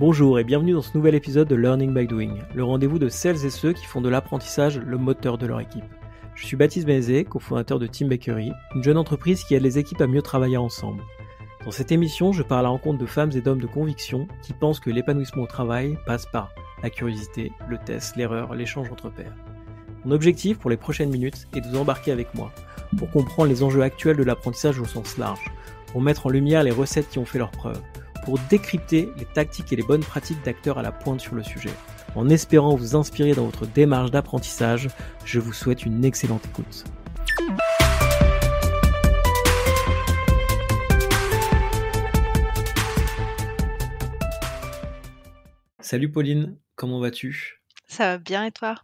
Bonjour et bienvenue dans ce nouvel épisode de Learning by Doing, le rendez-vous de celles et ceux qui font de l'apprentissage le moteur de leur équipe. Je suis Baptiste Bézé, cofondateur de Team Bakery, une jeune entreprise qui aide les équipes à mieux travailler ensemble. Dans cette émission, je parle à la rencontre de femmes et d'hommes de conviction qui pensent que l'épanouissement au travail passe par la curiosité, le test, l'erreur, l'échange entre pairs. Mon objectif pour les prochaines minutes est de vous embarquer avec moi pour comprendre les enjeux actuels de l'apprentissage au sens large, pour mettre en lumière les recettes qui ont fait leurs preuve, pour décrypter les tactiques et les bonnes pratiques d'acteurs à la pointe sur le sujet. En espérant vous inspirer dans votre démarche d'apprentissage, je vous souhaite une excellente écoute. Salut Pauline, comment vas-tu Ça va bien et toi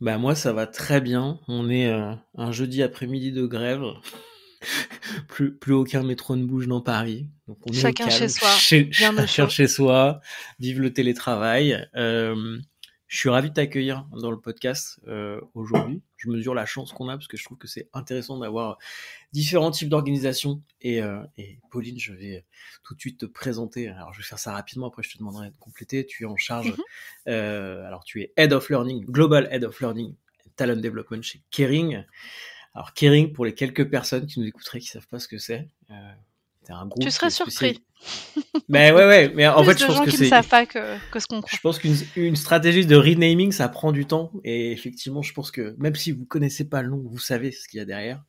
Bah moi ça va très bien. On est euh, un jeudi après-midi de grève. plus, plus aucun métro ne bouge dans Paris. Donc on chacun chez soi. chacun chez soi. Vive le télétravail. Euh, je suis ravi de t'accueillir dans le podcast euh, aujourd'hui. Je mesure la chance qu'on a parce que je trouve que c'est intéressant d'avoir différents types d'organisations. Euh, et, Pauline, je vais tout de suite te présenter. Alors, je vais faire ça rapidement, après je te demanderai de compléter. Tu es en charge, mhm. alors tu es Head of Learning, Global Head of Learning, Talent Development chez Kering. Alors, Kering, pour les quelques personnes qui nous écouteraient qui ne savent pas ce que c'est, euh, c'est un groupe. Tu serais surpris. mais ben ouais, ouais, mais en Plus fait, je pense que c'est. ne savent pas que, que ce qu'on croit. Je pense qu'une stratégie de renaming, ça prend du temps. Et effectivement, je pense que même si vous connaissez pas le nom, vous savez ce qu'il y a derrière.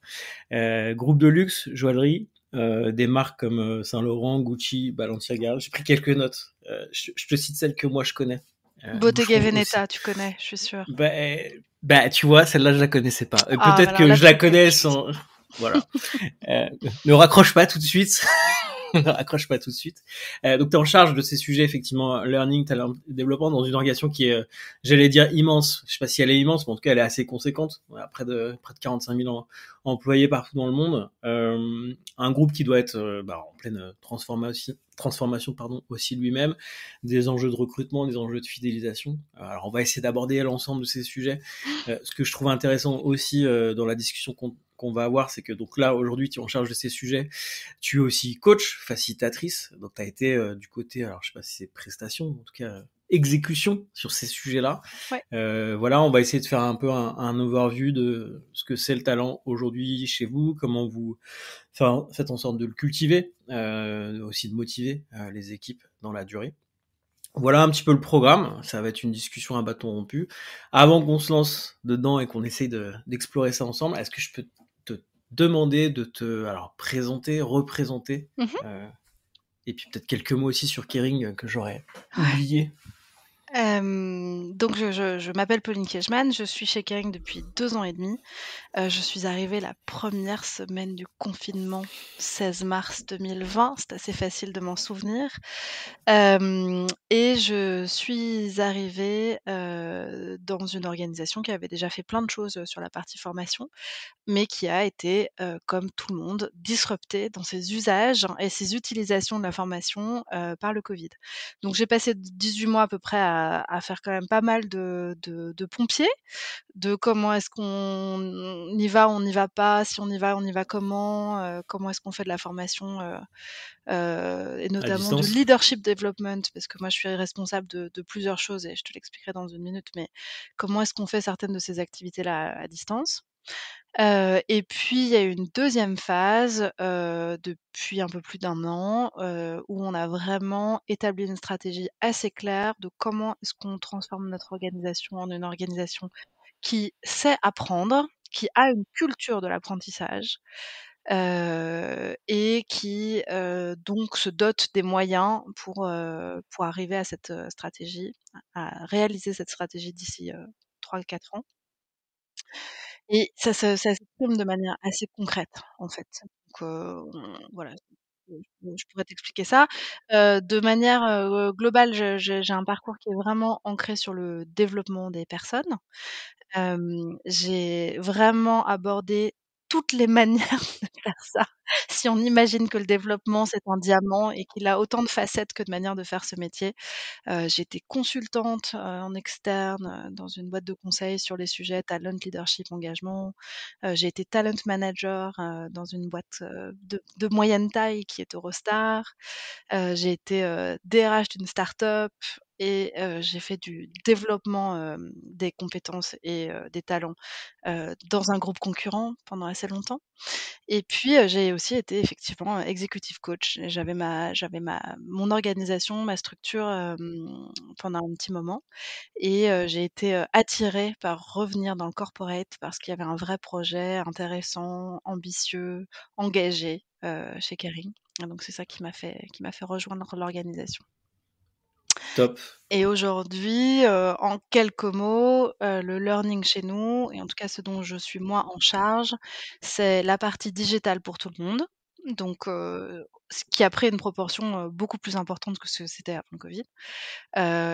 Euh, groupe de luxe, joaillerie, euh, des marques comme Saint-Laurent, Gucci, Balenciaga. J'ai pris quelques notes. Je, te cite celles que moi je connais. Bottega Veneta, tu connais, je suis sûr. Ben, bah, tu vois, celle-là, je la connaissais pas. Euh, ah, peut-être que je la connais sans. voilà. Euh, ne raccroche pas tout de suite. accroche ne raccroche pas tout de suite. Euh, donc tu es en charge de ces sujets, effectivement, euh, learning, talent, développement, dans une organisation qui est, euh, j'allais dire, immense. Je sais pas si elle est immense, mais en tout cas, elle est assez conséquente. On près de, près de 45 000 employés partout dans le monde. Euh, un groupe qui doit être euh, bah, en pleine transformation, transformation pardon, aussi lui-même, des enjeux de recrutement, des enjeux de fidélisation. Alors on va essayer d'aborder l'ensemble de ces sujets. ce que je trouve intéressant aussi dans la discussion qu'on qu'on va avoir, c'est que donc là, aujourd'hui, tu es en charge de ces sujets. Tu es aussi coach, facilitatrice. Donc, tu as été euh, du côté, alors je sais pas si c'est prestation, en tout cas, exécution sur ces sujets-là. Euh, voilà, on va essayer de faire un peu un, overview de ce que c'est le talent aujourd'hui chez vous, comment vous enfin, faites en sorte de le cultiver, euh, aussi de motiver les équipes dans la durée. Voilà un petit peu le programme. Ça va être une discussion à bâton rompu. Avant qu'on se lance dedans et qu'on essaye d'explorer ça ensemble, est-ce que je peux demander de te alors, présenter, représenter. Mhm. Euh, et puis peut-être quelques mots aussi sur Kering euh, que j'aurais oublié donc, je, m'appelle Pauline Kiechman je suis chez Kering depuis deux ans et demi. Euh, je suis arrivée la première semaine du confinement, 16 mars 2020, c'est assez facile de m'en souvenir. et je suis arrivée euh, dans une organisation qui avait déjà fait plein de choses euh, sur la partie formation, mais qui a été, comme tout le monde, disruptée dans ses usages et ses utilisations de la formation par le Covid. Donc, j'ai passé 18 mois à peu près à à, faire quand même pas mal de, pompiers, de comment est-ce qu'on y va, on n'y va pas, si on y va, on y va comment, euh, comment est-ce qu'on fait de la formation, euh, euh, et notamment du leadership development, parce que moi je suis responsable de, plusieurs choses et je te l'expliquerai dans une minute, mais comment est-ce qu'on fait certaines de ces activités-là à distance et puis il y a une deuxième phase, depuis un peu plus d'un an, où on a vraiment établi une stratégie assez claire de comment est-ce qu'on transforme notre organisation en une organisation qui sait apprendre, qui a une culture de l'apprentissage, et qui, donc se dote des moyens pour, pour arriver à cette, stratégie, à réaliser cette stratégie d'ici, 3 ou 4 ans. Et ça s'exprime de manière assez concrète, en fait. Euh, voilà, je pourrais t'expliquer ça. Euh, de manière, euh, globale, j'ai un parcours qui est vraiment ancré sur le développement des personnes. j'ai vraiment abordé toutes les manières faire ça. Si on imagine que le développement, c'est un diamant et qu'il a autant de facettes que de manières de faire ce métier. Euh, j'ai été consultante euh, en externe euh, dans une boîte de conseil sur les sujets talent, leadership, engagement. J'ai été talent manager dans une boîte de, moyenne taille qui est Eurostar. J'ai été DRH d'une start-up et euh, j'ai fait du développement des compétences et des talents dans un groupe concurrent pendant assez longtemps. Et puis j'ai aussi été effectivement executive coach. J'avais ma, j'avais ma, mon organisation, ma structure pendant un petit moment, et j'ai été attirée par revenir dans le corporate parce qu'il y avait un vrai projet intéressant, ambitieux, engagé chez Kering. Donc c'est ça qui m'a fait qui m'a fait rejoindre l'organisation. Top. Et aujourd'hui, euh, en quelques mots, euh, le learning chez nous, et en tout cas ce dont je suis moi en charge, c'est la partie digitale pour tout le monde, donc ce qui a pris une proportion beaucoup plus importante que ce que c'était avant le Covid.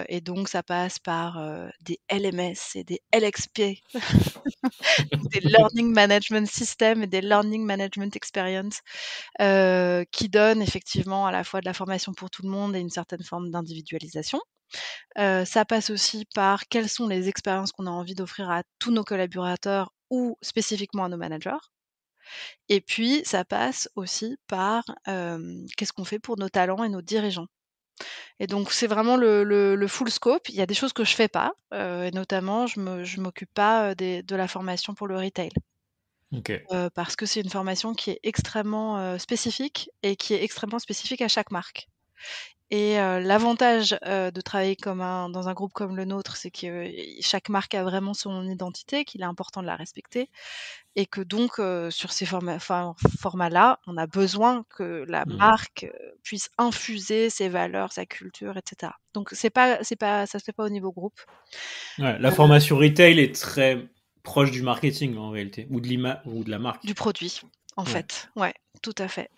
et donc ça passe par des LMS et des LXP, des Learning Management Systems et des Learning Management Experience, qui donnent effectivement à la fois de la formation pour tout le monde et une certaine forme d'individualisation. ça passe aussi par quelles sont les expériences qu'on a envie d'offrir à tous nos collaborateurs ou spécifiquement à nos managers. Et puis, ça passe aussi par qu'est-ce qu'on fait pour nos talents et nos dirigeants. Et donc, c'est vraiment le, full scope. Il y a des choses que je fais pas, et notamment, je ne m'occupe pas de la formation pour le retail. parce que c'est une formation qui est extrêmement spécifique et qui est extrêmement spécifique à chaque marque. Et l'avantage de travailler comme dans un groupe comme le nôtre, c'est que chaque marque a vraiment son identité, qu'il est important de la respecter, et que donc sur ces formats-là, on a besoin que la mmh marque puisse infuser ses valeurs, sa culture, etc. Donc c'est pas, c'est pas, ça se fait pas au niveau groupe. la euh formation retail est très proche du marketing en réalité, ou de, ou de la marque. Du produit en fait. Ouais, tout à fait.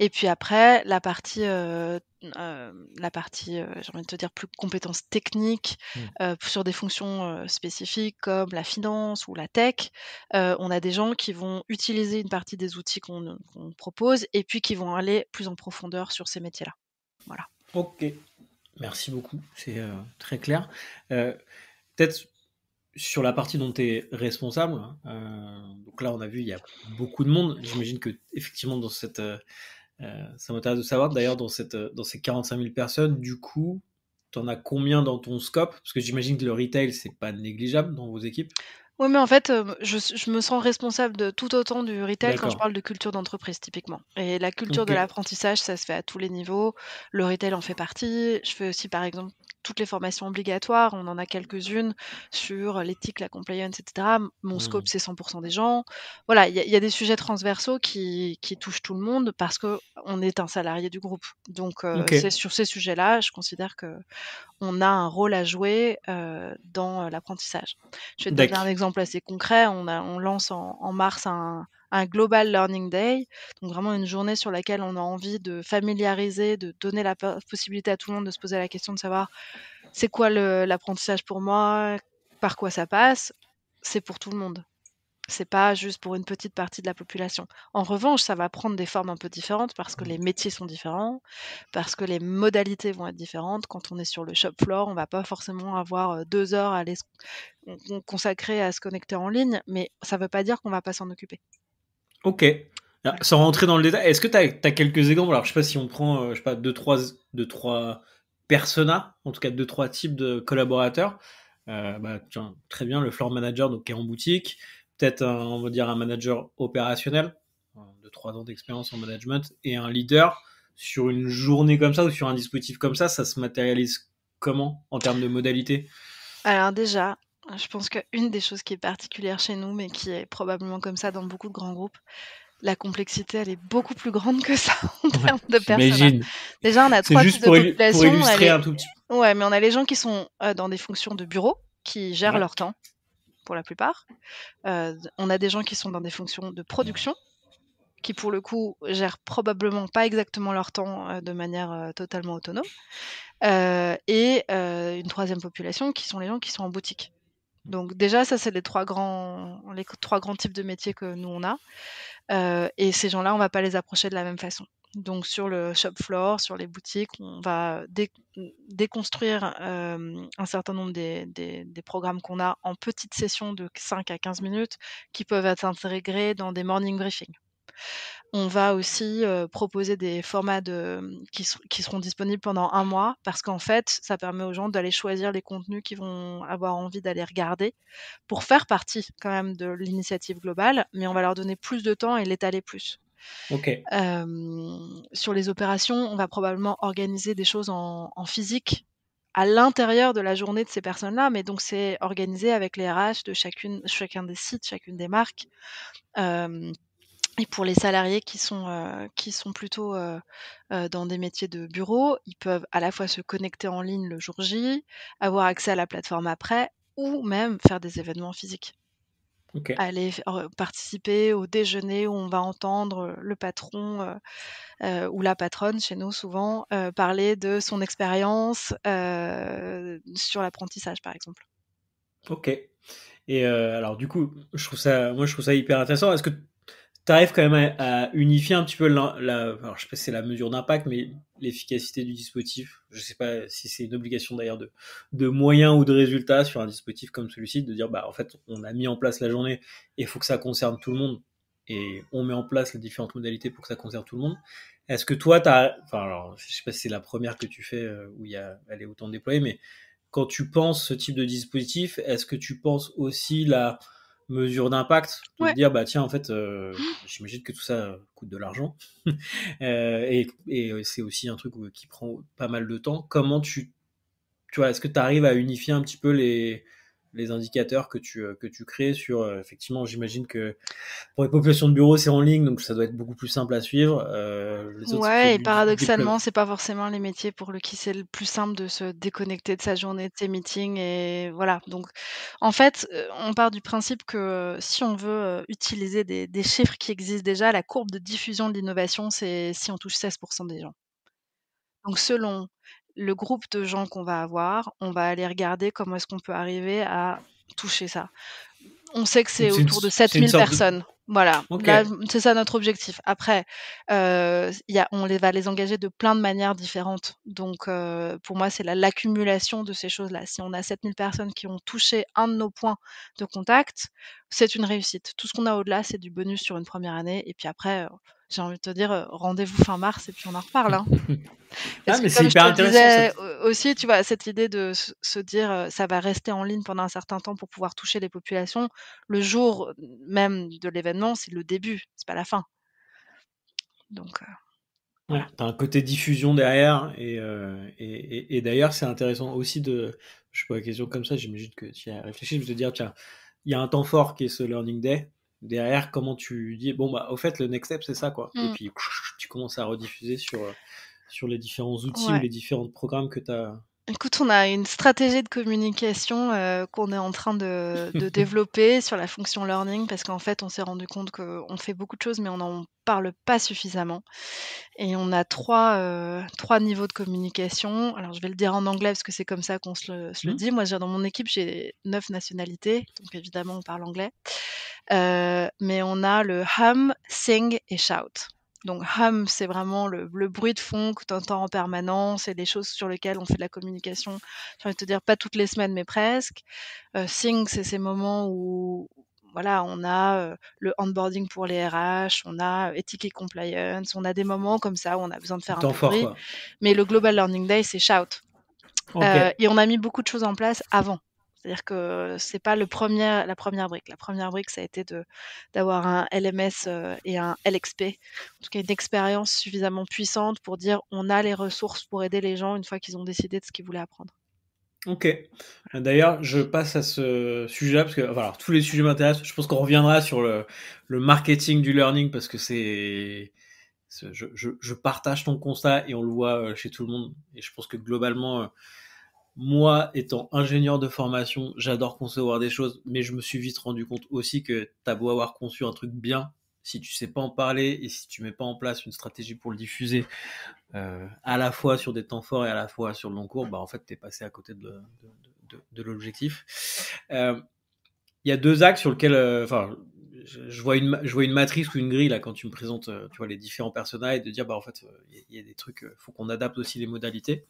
Et puis après, la partie, euh, euh, la partie, euh, j'ai envie de te dire, plus compétences techniques mmh. sur des fonctions spécifiques comme la finance ou la tech, on a des gens qui vont utiliser une partie des outils qu'on propose et puis qui vont aller plus en profondeur sur ces métiers-là. Voilà. Ok. Merci beaucoup, c'est très clair. Peut-être sur la partie dont tu es responsable, hein, euh, donc là on a vu il y a beaucoup de monde. J'imagine que effectivement dans cette, euh, euh, ça m'intéresse de savoir d'ailleurs dans cette, dans ces 45 000 personnes, du coup, tu en as combien dans ton scope Parce que j'imagine que le retail c'est pas négligeable dans vos équipes. Oui, mais en fait, euh, je, me sens responsable de tout autant du retail quand je parle de culture d'entreprise, typiquement. Et la culture de l'apprentissage, ça se fait à tous les niveaux. Le retail en fait partie. Je fais aussi, par exemple, toutes les formations obligatoires. On en a quelques-unes sur l'éthique, la compliance, etc. Mon scope, mmh. c'est 100% des gens. Voilà, il y, a des sujets transversaux qui, touchent tout le monde parce qu'on est un salarié du groupe. Donc, euh, c'est sur ces sujets-là, je considère que on a un rôle à jouer euh, dans l'apprentissage. Je vais te donner un exemple assez concret, on, lance en, mars un Global Learning Day, donc vraiment une journée sur laquelle on a envie de familiariser, de donner la possibilité à tout le monde de se poser la question de savoir c'est quoi l'apprentissage pour moi, par quoi ça passe, c'est pour tout le monde c'est pas juste pour une petite partie de la population. En revanche, ça va prendre des formes un peu différentes parce que mmh. les métiers sont différents, parce que les modalités vont être différentes. Quand on est sur le shop floor, on va pas forcément avoir deux heures à consacrer à se connecter en ligne, mais ça veut pas dire qu'on va pas s'en occuper. Ok. Ah, sans rentrer dans le détail, est-ce que tu as, quelques exemples Alors, je sais pas si on prend, je pas, deux, trois, deux, trois personas, en tout cas deux, trois types de collaborateurs. Euh, bah, très bien, le floor manager donc, qui est en boutique, peut-être on va dire un manager opérationnel de trois ans d'expérience en management et un leader sur une journée comme ça ou sur un dispositif comme ça, ça se matérialise comment en termes de modalité Alors déjà, je pense qu'une des choses qui est particulière chez nous, mais qui est probablement comme ça dans beaucoup de grands groupes, la complexité, elle est beaucoup plus grande que ça en termes de personnes. Déjà, on a trois types de Pour illustrer un tout petit... Ouais, mais on a les gens qui sont euh, dans des fonctions de bureau, qui gèrent leur temps, pour la plupart. Euh, on a des gens qui sont dans des fonctions de production, qui pour le coup gèrent probablement pas exactement leur temps euh, de manière euh, totalement autonome, et une troisième population qui sont les gens qui sont en boutique. Donc déjà, ça, c'est les trois grands, les trois grands types de métiers que nous, on a. et ces gens-là, on ne va pas les approcher de la même façon. Donc sur le shop floor, sur les boutiques, on va déconstruire un certain nombre des, programmes qu'on a en petites sessions de 5 à 15 minutes qui peuvent être intégrés dans des morning briefings. On va aussi proposer des formats qui, qui, seront disponibles pendant un mois parce qu'en fait, ça permet aux gens d'aller choisir les contenus qu'ils vont avoir envie d'aller regarder pour faire partie quand même de l'initiative globale, mais on va leur donner plus de temps et l'étaler plus. Euh, sur les opérations, on va probablement organiser des choses en, physique à l'intérieur de la journée de ces personnes-là, mais donc c'est organisé avec les RH de chacune, chacun des sites, chacune des marques. Euh, et pour les salariés qui sont, euh, qui sont plutôt dans des métiers de bureau, ils peuvent à la fois se connecter en ligne le jour J, avoir accès à la plateforme après, ou même faire des événements physiques. Allez aller participer au déjeuner où on va entendre le patron ou la patronne, chez nous souvent, parler de son expérience sur l'apprentissage, par exemple. Ok. Et alors, du coup, je trouve ça, moi, je trouve ça hyper intéressant. Est-ce que tu arrives quand même à, unifier un petit peu la, alors je sais pas si c'est la mesure d'impact mais l'efficacité du dispositif je sais pas si c'est une obligation d'ailleurs de de moyens ou de résultats sur un dispositif comme celui-ci de dire bah en fait on a mis en place la journée et il faut que ça concerne tout le monde et on met en place les différentes modalités pour que ça concerne tout le monde est-ce que toi t'as enfin je sais pas si c'est la première que tu fais euh, où il y a elle est autant déployée mais quand tu penses ce type de dispositif est-ce que tu penses aussi la mesure d'impact, de dire bah tiens en fait euh, j'imagine que tout ça euh, coûte de l'argent euh, et, et c'est aussi un truc qui prend pas mal de temps. Comment tu tu vois est-ce que tu arrives à unifier un petit peu les les indicateurs que tu, euh, que tu crées sur, euh, effectivement, j'imagine que pour les populations de bureaux, c'est en ligne, donc ça doit être beaucoup plus simple à suivre. Euh, et paradoxalement, euh, c'est pas forcément les métiers pour le c'est le plus simple de se déconnecter de sa journée, de ses meetings, et voilà. Donc, en fait, on part du principe que si on veut utiliser des, des chiffres qui existent déjà, la courbe de diffusion de l'innovation, c'est si on touche 16% des gens. Donc, selon le groupe de gens qu'on va avoir, on va aller regarder comment est-ce qu'on peut arriver à toucher ça. On sait que c'est autour de 7000 personnes. Voilà, c'est ça notre objectif. Après, euh, on les va les engager de plein de manières différentes. Donc, euh, pour moi, c'est l'accumulation de ces choses-là. Si on a 7000 personnes qui ont touché un de nos points de contact, c'est une réussite. Tout ce qu'on a au-delà, c'est du bonus sur une première année. Et puis après, euh, j'ai envie de te dire, euh, rendez-vous fin mars et puis on en reparle. Hein. ah, mais comme hyper je te disais, aussi, tu vois, cette idée de se dire, euh, ça va rester en ligne pendant un certain temps pour pouvoir toucher les populations. Le jour même de l'événement, c'est le début, c'est pas la fin. Donc. Euh, t'as un côté diffusion derrière et, d'ailleurs c'est intéressant aussi de je sais pas question comme ça j'imagine que tu as réfléchi de te dire tiens il y a un temps fort qui est ce learning day derrière, comment tu dis, bon, bah, au fait, le next step, c'est ça, quoi. Et mm. puis, tu commences à rediffuser sur, euh, sur les différents outils ou les différents programmes que tu as Écoute, on a une stratégie de communication euh, qu'on est en train de, de développer sur la fonction learning parce qu'en fait, on s'est rendu compte qu'on fait beaucoup de choses, mais on n'en parle pas suffisamment. Et on a trois, euh, trois niveaux de communication. Alors, je vais le dire en anglais parce que c'est comme ça qu'on se, le, mmh. dit. Moi, dans mon équipe, j'ai neuf nationalités, donc évidemment, on parle anglais. Euh, mais on a le hum, sing et shout. Donc hum, c'est vraiment le, bruit de fond que tu entends en permanence et des choses sur lesquelles on fait de la communication, Je envie te dire pas toutes les semaines mais presque. Euh, c'est ces moments où voilà, on a euh, le onboarding pour les RH, on a euh, éthique et compliance, on a des moments comme ça où on a besoin de faire un Mais le Global Learning Day, c'est shout. Euh, et on a mis beaucoup de choses en place avant. C'est-à-dire que c'est pas le premier, la première brique. La première brique, ça a été d'avoir un LMS euh, et un LXP, en tout cas une expérience suffisamment puissante pour dire on a les ressources pour aider les gens une fois qu'ils ont décidé de ce qu'ils voulaient apprendre. Ok. Euh, d'ailleurs, je passe à ce sujet-là parce que voilà, tous les sujets m'intéressent. Je pense qu'on reviendra sur le, marketing du learning parce que c'est, je, je, je, partage ton constat et on le voit euh, chez tout le monde. Et je pense que globalement, moi, étant ingénieur de formation, j'adore concevoir des choses, mais je me suis vite rendu compte aussi que t'as beau avoir conçu un truc bien, si tu sais pas en parler et si tu mets pas en place une stratégie pour le diffuser, euh, à la fois sur des temps forts et à la fois sur le long cours, bah en fait, es passé à côté de, l'objectif. Euh, il y a deux axes sur lesquels, euh, enfin, je vois une une matrice ou une grille là quand tu me présentes euh, tu vois les différents personnages et de dire bah en fait euh, il y, a des trucs euh, faut qu'on adapte aussi les modalités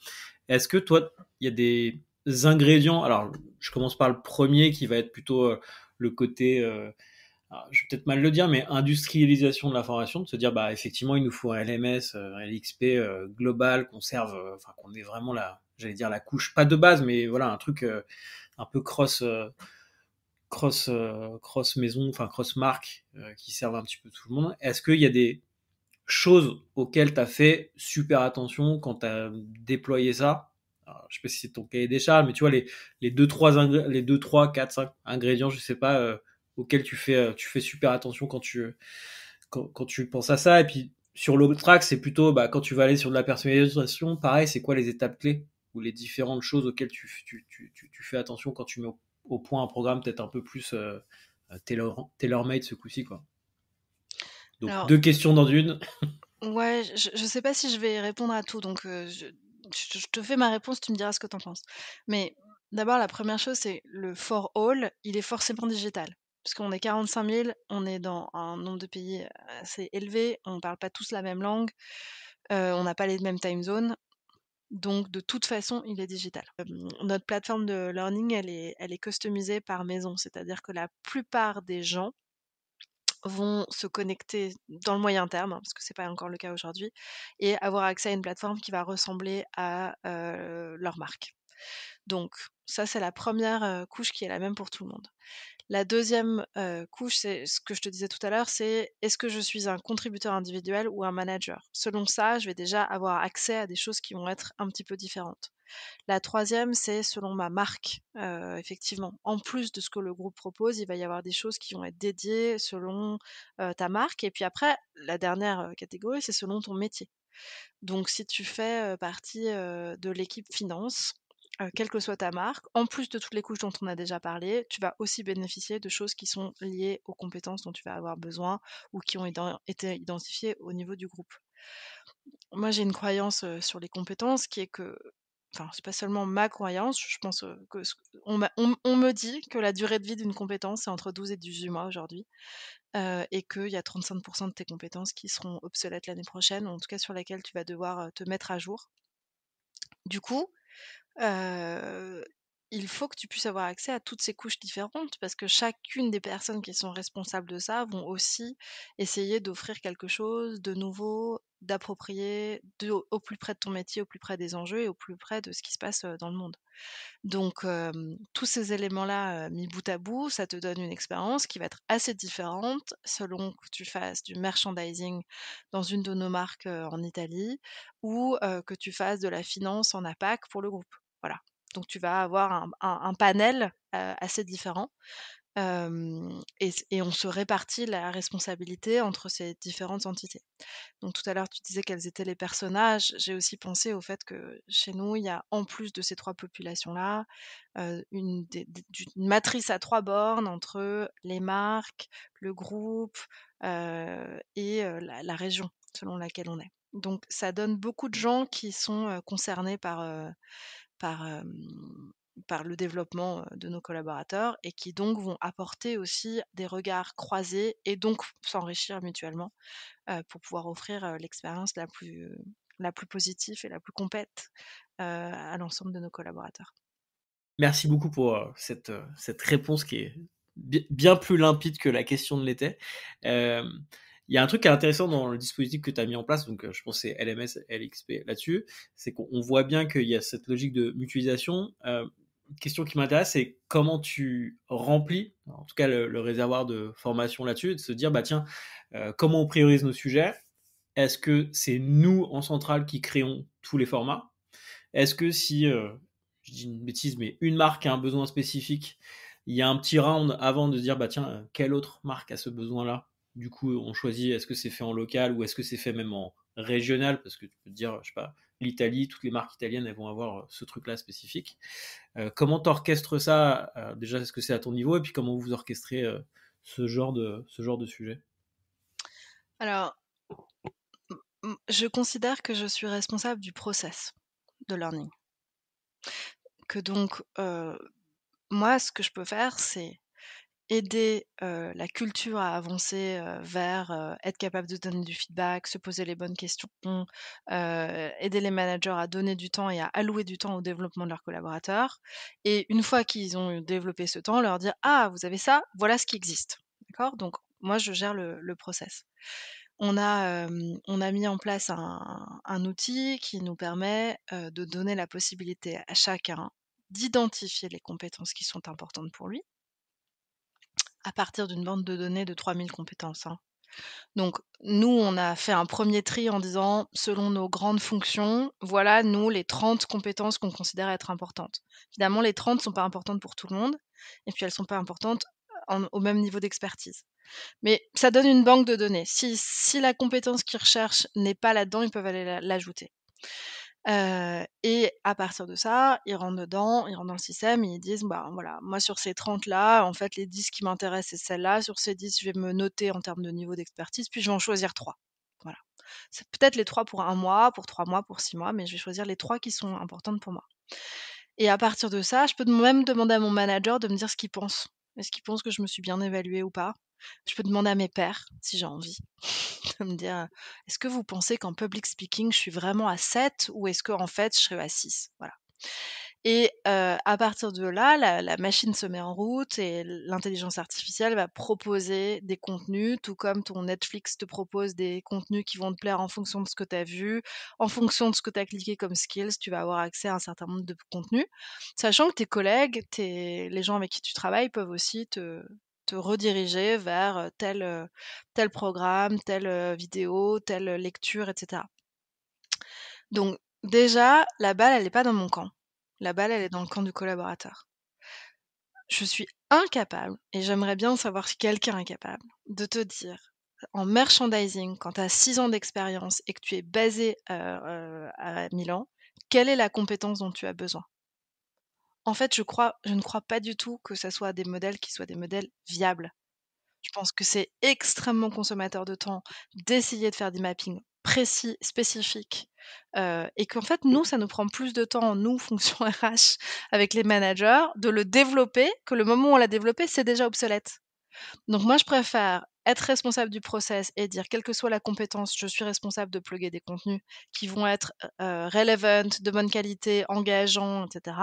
est-ce que toi il y a des ingrédients alors je commence par le premier qui va être plutôt le côté je vais peut-être mal le dire, mais industrialisation de la formation, de se dire bah effectivement il nous faut un LMS, un LXP global qu'on serve, enfin qu'on ait vraiment la, j'allais dire la couche pas de base, mais voilà un truc un peu cross cross, euh, cross maison, enfin cross marque, euh, qui servent un petit peu tout le monde. Est-ce qu'il y a des choses auxquelles tu as fait super attention quand tu as déployé ça Je sais pas si c'est ton cahier des charges, mais tu vois, les, les deux trois les deux trois quatre 5 ingrédients, je sais pas, euh, auxquels tu fais, tu fais super attention quand tu, quand, tu penses à ça. Et puis, sur l'autre track, c'est plutôt bah, quand tu vas aller sur de la personnalisation, pareil, c'est quoi les étapes clés ou les différentes choses auxquelles tu, tu, tu, tu fais attention quand tu mets au point un programme peut-être un peu plus euh, euh, tailor, tailor-made ce coup-ci. Quoi. Donc, deux questions dans une. ouais, je ne sais pas si je vais répondre à tout, donc euh, je, te fais ma réponse, tu me diras ce que tu en penses. Mais d'abord, la première chose, c'est le for all, il est forcément digital. Puisqu'on est 45 000, on est dans un nombre de pays assez élevé, on ne parle pas tous la même langue, on n'a pas les mêmes time zones. Donc, de toute façon, il est digital. notre plateforme de learning, elle est, customisée par maison, c'est-à-dire que la plupart des gens vont se connecter dans le moyen terme, hein, parce que ce n'est pas encore le cas aujourd'hui, et avoir accès à une plateforme qui va ressembler à leur marque. Donc, ça, c'est la première couche qui est la même pour tout le monde. La deuxième couche, c'est ce que je te disais tout à l'heure, c'est est-ce que je suis un contributeur individuel ou un manager Selon ça, je vais déjà avoir accès à des choses qui vont être un petit peu différentes. La troisième, c'est selon ma marque, effectivement. En plus de ce que le groupe propose, il va y avoir des choses qui vont être dédiées selon ta marque. Et puis après, la dernière catégorie, c'est selon ton métier. Donc si tu fais partie de l'équipe finance, euh, quelle que soit ta marque, en plus de toutes les couches dont on a déjà parlé, tu vas aussi bénéficier de choses qui sont liées aux compétences dont tu vas avoir besoin ou qui ont été identifiées au niveau du groupe. Moi, j'ai une croyance sur les compétences qui est que, enfin, c'est pas seulement ma croyance, je pense que on, me dit que la durée de vie d'une compétence est entre 12 et 18 mois aujourd'hui et qu'il y a 35% de tes compétences qui seront obsolètes l'année prochaine, ou en tout cas sur lesquelles tu vas devoir te mettre à jour. Du coup, il faut que tu puisses avoir accès à toutes ces couches différentes parce que chacune des personnes qui sont responsables de ça vont aussi essayer d'offrir quelque chose de nouveau, d'approprié, au plus près de ton métier, au plus près des enjeux et au plus près de ce qui se passe, dans le monde. Donc tous ces éléments-là, mis bout à bout, ça te donne une expérience qui va être assez différente selon que tu fasses du merchandising dans une de nos marques, en Italie ou, que tu fasses de la finance en APAC pour le groupe. Donc tu vas avoir un, panel assez différent. et, on se répartit la responsabilité entre ces différentes entités. Donc tout à l'heure, tu disais quels étaient les personnages. J'ai aussi pensé au fait que chez nous, il y a en plus de ces trois populations-là, une, matrice à trois bornes entre les marques, le groupe et la, région selon laquelle on est. Donc ça donne beaucoup de gens qui sont concernés par par, par le développement de nos collaborateurs et qui donc vont apporter aussi des regards croisés et donc s'enrichir mutuellement pour pouvoir offrir l'expérience la plus, la plus positive et la plus complète à l'ensemble de nos collaborateurs. Merci beaucoup pour cette, cette réponse qui est bien plus limpide que la question de l'était. Euh, il y a un truc qui est intéressant dans le dispositif que tu as mis en place, donc euh, je pense c'est LMS, LXP là-dessus, c'est qu'on voit bien qu'il y a cette logique de mutualisation. Euh, question qui m'intéresse, c'est comment tu remplis, en tout cas le, réservoir de formation là-dessus, de se dire, bah tiens, euh, comment on priorise nos sujets Est-ce que c'est nous en centrale qui créons tous les formats Est-ce que si, euh, je dis une bêtise, mais une marque a un besoin spécifique, il y a un petit round avant de se dire, bah tiens, quelle autre marque a ce besoin-là du coup, on choisit est-ce que c'est fait en local ou est-ce que c'est fait même en régional, parce que tu peux te dire, je sais pas, l'Italie, toutes les marques italiennes, elles vont avoir euh, ce truc-là spécifique. Euh, comment comment orchestres ça euh, Déjà, est-ce que c'est à ton niveau Et puis, comment vous orchestrez ce, genre de, ce genre de sujet Alors, je considère que je suis responsable du process de learning. Que donc, moi, ce que je peux faire, c'est aider la culture à avancer vers être capable de donner du feedback, se poser les bonnes questions, aider les managers à donner du temps et à allouer du temps au développement de leurs collaborateurs. Et une fois qu'ils ont développé ce temps, leur dire Ah, vous avez ça, voilà ce qui existe. D'accord Donc, moi, je gère le, process. On a, on a, mis en place un outil qui nous permet de donner la possibilité à chacun d'identifier les compétences qui sont importantes pour lui, à partir d'une bande de données de 3000 compétences. Hein. Donc, nous, on a fait un premier tri en disant, selon nos grandes fonctions, voilà, nous, les 30 compétences qu'on considère être importantes. Évidemment, les 30 ne sont pas importantes pour tout le monde, et puis elles ne sont pas importantes euh, au même niveau d'expertise. Mais ça donne une banque de données. Si, si la compétence qu'ils recherchent n'est pas là-dedans, ils peuvent aller l'ajouter et à partir de ça, ils rentrent dedans, ils rentrent dans le système et ils disent bah voilà, moi sur ces 30 là, en fait les 10 qui m'intéressent c'est celle-là, sur ces 10, je vais me noter en termes de niveau d'expertise, puis je vais en choisir 3. Voilà. C'est peut-être les 3 pour un mois, pour 3 mois, pour 6 mois, mais je vais choisir les 3 qui sont importantes pour moi. Et à partir de ça, je peux même demander à mon manager de me dire ce qu'il pense. Est-ce qu'il pense que je me suis bien évaluée ou pas je peux demander à mes pairs, si j'ai envie, de me dire est-ce que vous pensez qu'en public speaking, je suis vraiment à 7 ou est-ce qu'en en fait, je serai à 6 Voilà. Et à partir de là, la, machine se met en route et l'intelligence artificielle va proposer des contenus, tout comme ton Netflix te propose des contenus qui vont te plaire en fonction de ce que tu as vu, en fonction de ce que tu as cliqué comme skills, tu vas avoir accès à un certain nombre de contenus, sachant que tes collègues, les gens avec qui tu travailles peuvent aussi te, te rediriger vers tel, tel programme, telle vidéo, telle lecture, etc. Donc déjà, la balle, elle n'est pas dans mon camp. La balle, elle est dans le camp du collaborateur. Je suis incapable, et j'aimerais bien savoir si quelqu'un est capable, de te dire en merchandising, quand tu as 6 ans d'expérience et que tu es basé à Milan, quelle est la compétence dont tu as besoin en fait, je, crois, je ne crois pas du tout que ce soit des modèles qui soient des modèles viables. Je pense que c'est extrêmement consommateur de temps d'essayer de faire des mappings précis, spécifiques, euh, et qu'en fait, nous, ça nous prend plus de temps, nous, fonction RH, avec les managers, de le développer, que le moment où on l'a développé, c'est déjà obsolète. Donc moi, je préfère être responsable du process et dire, quelle que soit la compétence, je suis responsable de plugger des contenus qui vont être euh, relevant, de bonne qualité, engageants, etc.,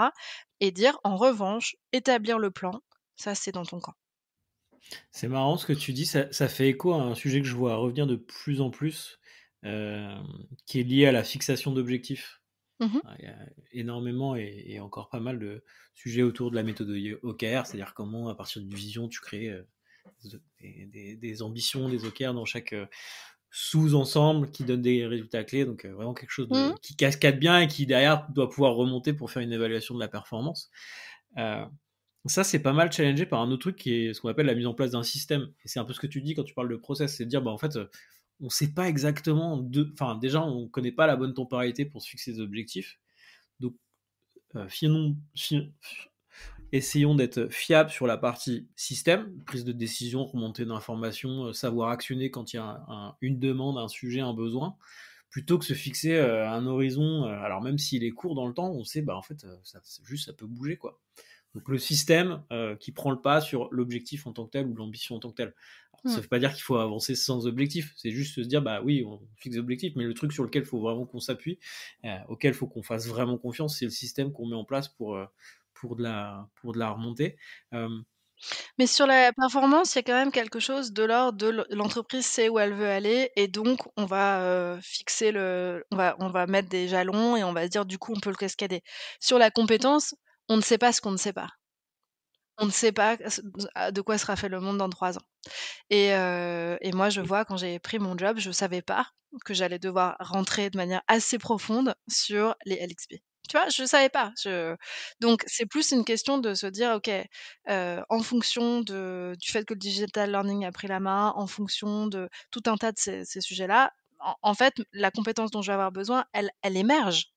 et dire en revanche, établir le plan, ça c'est dans ton camp. C'est marrant ce que tu dis, ça, ça, fait écho à un sujet que je vois revenir de plus en plus, euh, qui est lié à la fixation d'objectifs. Mmh Il y a énormément et, encore pas mal de sujets autour de la méthode OKR, c'est-à-dire comment à partir d'une vision tu crées euh, des, des, des, ambitions, des OKR dans chaque, euh, sous-ensemble qui donne des résultats clés. Donc, euh, vraiment quelque chose mmh. qui cascade bien et qui, derrière, doit pouvoir remonter pour faire une évaluation de la performance. Euh, ça, c'est pas mal challengé par un autre truc qui est ce qu'on appelle la mise en place d'un système. Et c'est un peu ce que tu dis quand tu parles de process c'est de dire, bah, en fait, on sait pas exactement. De... Enfin, déjà, on connaît pas la bonne temporalité pour se fixer des objectifs. Donc, euh, essayons d'être fiables sur la partie système, prise de décision, remontée d'informations, euh, savoir actionner quand il y a une demande, un sujet, un besoin, plutôt que se fixer euh, un horizon. Euh, alors même s'il est court dans le temps, on sait, bah en fait, ça, juste ça peut bouger quoi. Donc le système qui prend le pas sur l'objectif en tant que tel ou l'ambition en tant que tel. ça ne hmm. veut pas dire qu'il faut avancer sans objectif, c'est juste se dire, bah oui, on fixe l'objectif. mais le truc sur lequel il faut vraiment qu'on s'appuie, auquel il faut qu'on fasse vraiment confiance, c'est le système qu'on met en place pour, pour de la, pour de la remontée. Mais sur la performance, il y a quand même quelque chose de l'ordre de l'entreprise sait où elle veut aller et donc on va fixer le, on va, on va mettre des jalons et on va se dire du coup on peut le cascader. Sur la compétence, on ne sait pas ce qu'on ne sait pas. On ne sait pas de quoi sera fait le monde dans trois ans. Et, et moi, je mmh. vois quand j'ai pris mon job, je ne savais pas que j'allais devoir rentrer de manière assez profonde sur les LXP. Tu vois? Je savais pas, je donc c'est plus une question de se dire: «OK, en fonction de du fait que le digital learning a pris la main, en fonction de tout un tas de ces sujets-là, en fait, la compétence dont je vais avoir besoin, elle elle émerge»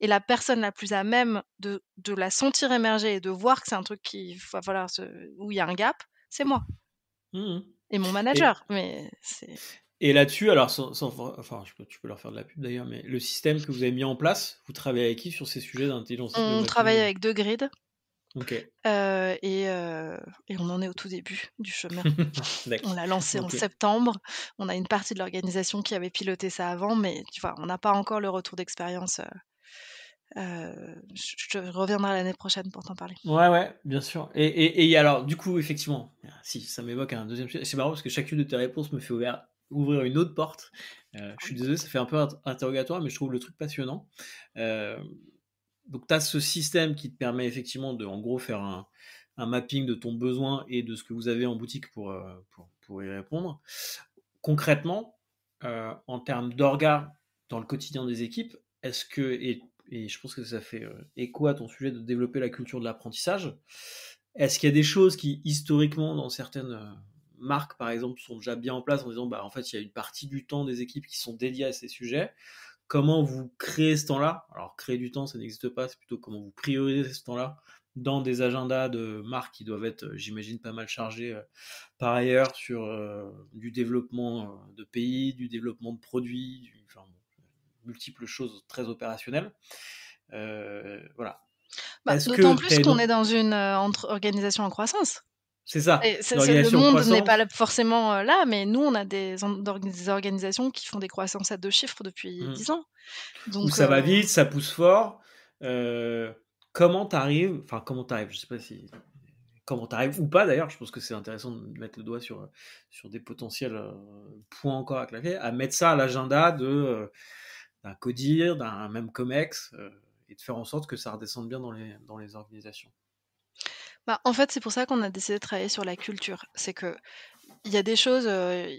et la personne la plus à même de la sentir émerger et de voir que c'est un truc où il y a un gap, c'est moi mmh et mon manager, mais c'est et là-dessus, alors, enfin, tu peux leur faire de la pub d'ailleurs, mais le système que vous avez mis en place, vous travaillez avec qui sur ces sujets d'intelligence On travaille avec deux grids. Ok. Euh, et, euh, et, on en est au tout début du chemin. on l'a lancé en septembre. On a une partie de l'organisation qui avait piloté ça avant, mais tu vois, on n'a pas encore le retour d'expérience. Euh, je, reviendrai l'année prochaine pour t'en parler. Ouais, ouais, bien sûr. Et, et, et alors, du coup, effectivement, si ça m'évoque un deuxième sujet, c'est marrant parce que chacune de tes réponses me fait ouvert ouvrir une autre porte. Euh, je suis désolé, ça fait un peu interrogatoire, mais je trouve le truc passionnant. Euh, donc, tu as ce système qui te permet effectivement de, en gros, faire un, mapping de ton besoin et de ce que vous avez en boutique pour, euh, pour, y répondre. Concrètement, en termes d'orga dans le quotidien des équipes, est-ce que, et, et, je pense que ça fait écho à ton sujet de développer la culture de l'apprentissage, est-ce qu'il y a des choses qui, historiquement, dans certaines marques, par exemple, sont déjà bien en place en disant, bah, en fait, il y a une partie du temps des équipes qui sont dédiées à ces sujets. Comment vous créez ce temps-là Alors, créer du temps, ça n'existe pas, c'est plutôt comment vous priorisez ce temps-là dans des agendas de marques qui doivent être, j'imagine, pas mal chargés euh, par ailleurs sur euh, du développement euh, de pays, du développement de produits, multiples choses très opérationnelles. voilà. Bah, d'autant plus qu'on est dans une organisation en croissance. C'est ça. le monde n'est pas forcément euh, là, mais nous, on a des, des, organisations qui font des croissances à deux chiffres depuis mmh. dix 10 ans. Donc, ça va euh, vite, ça pousse fort. Euh, comment t'arrives, enfin, comment t'arrives, je sais pas si. Comment t'arrives ou pas d'ailleurs, je pense que c'est intéressant de mettre le doigt sur, sur des potentiels points encore à claquer, à mettre ça à l'agenda de d'un CODIR, d'un même COMEX, et de faire en sorte que ça redescende bien dans les, dans les organisations. Bah, en fait, c'est pour ça qu'on a décidé de travailler sur la culture. C'est que il y a des choses, euh,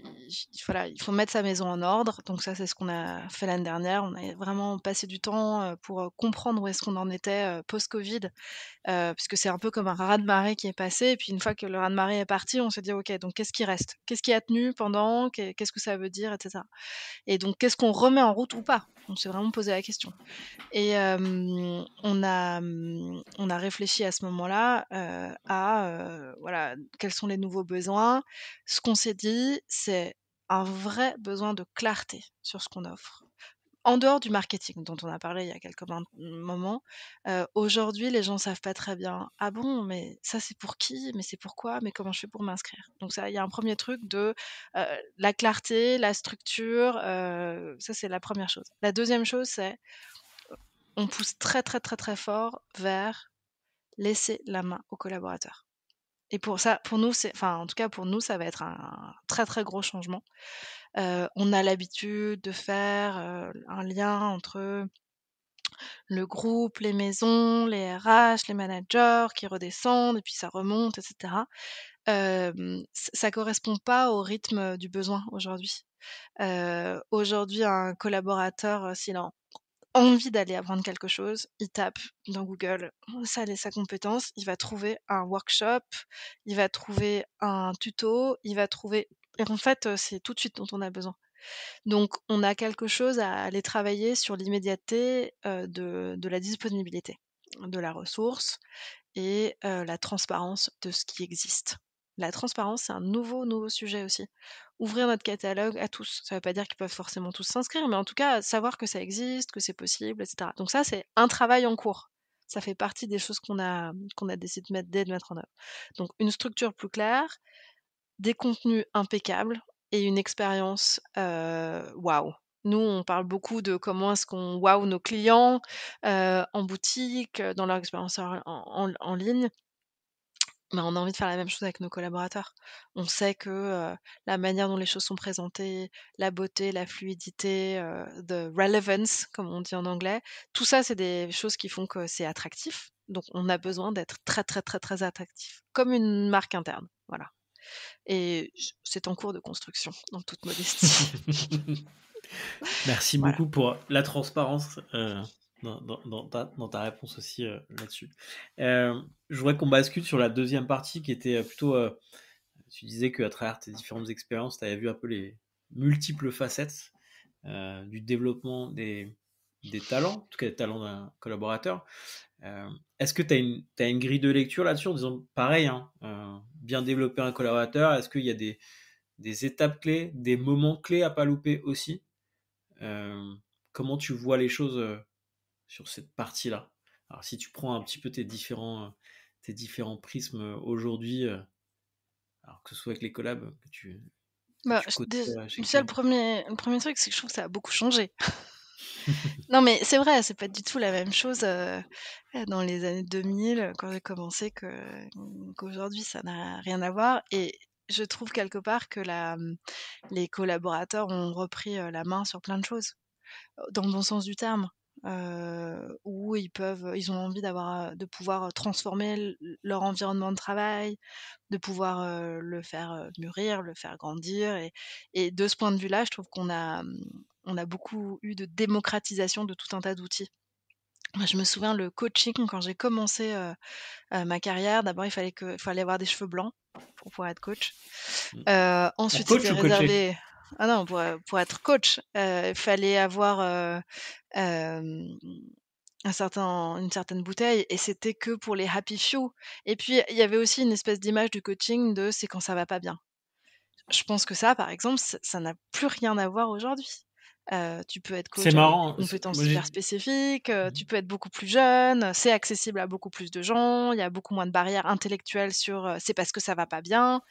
voilà, il faut mettre sa maison en ordre. Donc ça, c'est ce qu'on a fait l'année dernière. On a vraiment passé du temps euh, pour euh, comprendre où est-ce qu'on en était post-Covid, puisque c'est un peu comme un raz-de-marée qui est passé. Et puis une fois que le raz-de-marée est parti, on s'est dit, OK, donc qu'est-ce qui reste Qu'est-ce qui a tenu pendant Qu'est-ce que ça veut dire Etc. Et donc, qu'est-ce qu'on remet en route ou pas On s'est vraiment posé la question. Et on, a, mm, on a réfléchi à ce moment-là à voilà, quels sont les nouveaux besoins ce qu'on s'est dit, c'est un vrai besoin de clarté sur ce qu'on offre. En dehors du marketing dont on a parlé il y a quelques moments, aujourd'hui les gens ne savent pas très bien. Ah bon, mais ça c'est pour qui Mais c'est pourquoi Mais comment je fais pour m'inscrire Donc ça, il y a un premier truc de la clarté, la structure. ça c'est la première chose. La deuxième chose c'est on pousse très très très très fort vers laisser la main aux collaborateurs. Et pour ça, pour nous, c'est, enfin, en tout cas, pour nous, ça va être un, très très gros changement. Euh, on a l'habitude de faire euh, un lien entre le groupe, les maisons, les RH, les managers qui redescendent et puis ça remonte, etc. Euh, ça correspond pas au rythme du besoin aujourd'hui. Euh, aujourd'hui, un collaborateur, s'il en envie d'aller apprendre quelque chose, il tape dans Google ça sa compétence, il va trouver un workshop, il va trouver un tuto, il va trouver... Et en fait, euh, c'est tout de suite dont on a besoin. Donc, on a quelque chose à aller travailler sur l'immédiateté euh, de, la disponibilité de la ressource et euh, la transparence de ce qui existe la transparence, c'est un nouveau, nouveau sujet aussi. Ouvrir notre catalogue à tous. Ça ne veut pas dire qu'ils peuvent forcément tous s'inscrire, mais en tout cas, savoir que ça existe, que c'est possible, etc. Donc ça, c'est un travail en cours. Ça fait partie des choses qu'on a, qu'on a décidé de mettre, dès mettre en œuvre. Donc une structure plus claire, des contenus impeccables et une expérience euh, waouh. Wow. Nous, on parle beaucoup de comment est-ce qu'on wow nos clients euh, en boutique, dans leur expérience en ligne. Bah, on a envie de faire la même chose avec nos collaborateurs. On sait que euh, la manière dont les choses sont présentées, la beauté, la fluidité, euh, the relevance, comme on dit en anglais, tout ça, c'est des choses qui font que c'est attractif. Donc, on a besoin d'être très, très, très, très attractif, comme une marque interne. Voilà. Et c'est en cours de construction, dans toute modestie. Merci beaucoup pour la transparence. Euh, dans, ta, réponse aussi euh, là-dessus. Euh, je voudrais qu'on bascule sur la deuxième partie qui était euh, plutôt. tu disais qu'à travers tes différentes expériences, tu avais vu un peu les multiples facettes du développement des, des, talents, en tout cas des talents d'un collaborateur. est-ce que tu as, une, grille de lecture là-dessus en disant pareil, hein, bien développer un collaborateur Est-ce qu'il y a des, des, étapes clés, des moments clés à pas louper aussi Comment tu vois les choses sur cette partie-là. Alors si tu prends un petit peu tes différents, tes différents prismes euh, aujourd'hui, euh, alors que ce soit avec les collabs que tu... bah, le premier, truc, c'est que je trouve que ça a beaucoup changé. non, mais c'est vrai, c'est pas du tout la même chose euh, dans les années 2000 quand j'ai commencé que, qu'aujourd'hui, ça n'a rien à voir. Et je trouve quelque part que la, les collaborateurs ont repris la main sur plein de choses, dans le bon sens du terme. Euh, où ils peuvent, ils ont envie d'avoir, de pouvoir transformer leur environnement de travail, de pouvoir euh, le faire euh, mûrir, le faire grandir. Et, de ce point de vue-là, je trouve qu'on a, mmh, on a beaucoup eu de démocratisation de tout un tas d'outils. Je me souviens le coaching quand j'ai commencé ma carrière. D'abord, il fallait que, fallait avoir des cheveux blancs pour pouvoir être coach. Mmh. Euh, ensuite, c'était réservé. Ah non, pour, être coach, il fallait avoir un certain, une certaine bouteille et c'était que pour les happy few. Et puis, il y avait aussi une espèce d'image du coaching de c'est quand ça va pas bien. Je pense que ça, par exemple, ça n'a plus rien à voir aujourd'hui tu peux être coach marrant. peut une compétence spécifique, mmh tu peux être beaucoup plus jeune, c'est accessible à beaucoup plus de gens, il y a beaucoup moins de barrières intellectuelles sur c'est parce que ça va pas bien.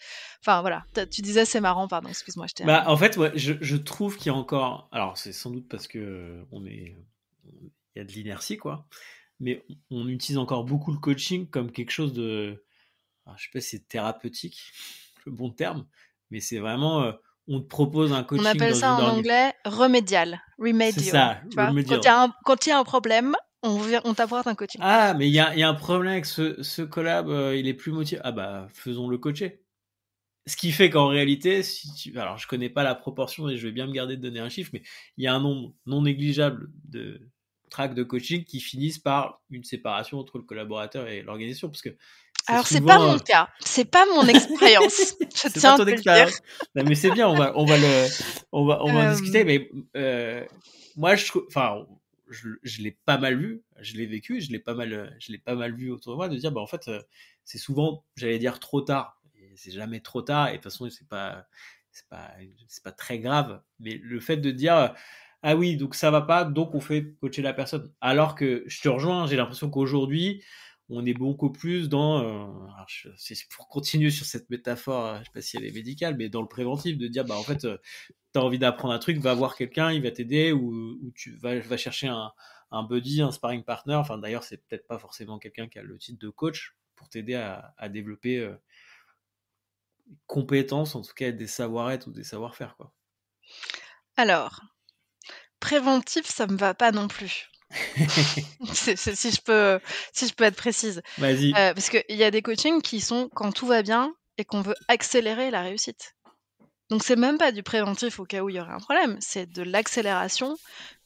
Enfin voilà, tu disais c'est marrant, pardon, excuse-moi, je bah, en fait, je, trouve qu'il y a encore. Alors c'est sans doute parce que on est, il y a de l'inertie quoi, mais on utilise encore beaucoup le coaching comme quelque chose de, je sais pas, si c'est thérapeutique, le bon terme, mais c'est vraiment on te propose un coaching. On appelle ça en anglais remédial, remedial. C'est ça, tu Quand il y, a un problème, on, on t'apporte un coaching. Ah, mais il y a, un problème avec ce, collab, euh, il est plus motivé. Ah bah, faisons-le coacher. Ce qui fait qu'en réalité, si tu... alors je connais pas la proportion et je vais bien me garder de donner un chiffre, mais il y a un nombre non négligeable de tracks de coaching qui finissent par une séparation entre le collaborateur et l'organisation, parce que alors c'est pas mon euh, cas, c'est pas mon expérience. Je tiens à ton à dire. mais c'est bien, on va on va le on va on va en discuter euh, mais euh, moi je enfin je, je l'ai pas mal vu, je l'ai vécu, je l'ai pas mal je l'ai pas mal vu autour de moi de dire bah en fait c'est souvent j'allais dire trop tard c'est jamais trop tard et de toute façon c'est pas c'est pas c'est pas très grave mais le fait de dire ah oui, donc ça va pas, donc on fait coacher la personne. Alors que je te rejoins, j'ai l'impression qu'aujourd'hui, on est beaucoup plus dans, euh, pour continuer sur cette métaphore, euh, je sais pas si elle est médicale, mais dans le préventif, de dire, bah en fait, euh, tu as envie d'apprendre un truc, va voir quelqu'un, il va t'aider, ou, tu vas, chercher un, buddy, un sparring partner, enfin d'ailleurs, c'est peut-être pas forcément quelqu'un qui a le titre de coach, pour t'aider à, développer compétences, en tout cas des savoir-être ou des savoir-faire. quoi. Alors, préventif, ça me va pas non plus. si, je peux, si je peux être précise. Euh, parce qu'il y a des coachings qui sont quand tout va bien et qu'on veut accélérer la réussite. Donc c'est même pas du préventif au cas où il y aurait un problème, c'est de l'accélération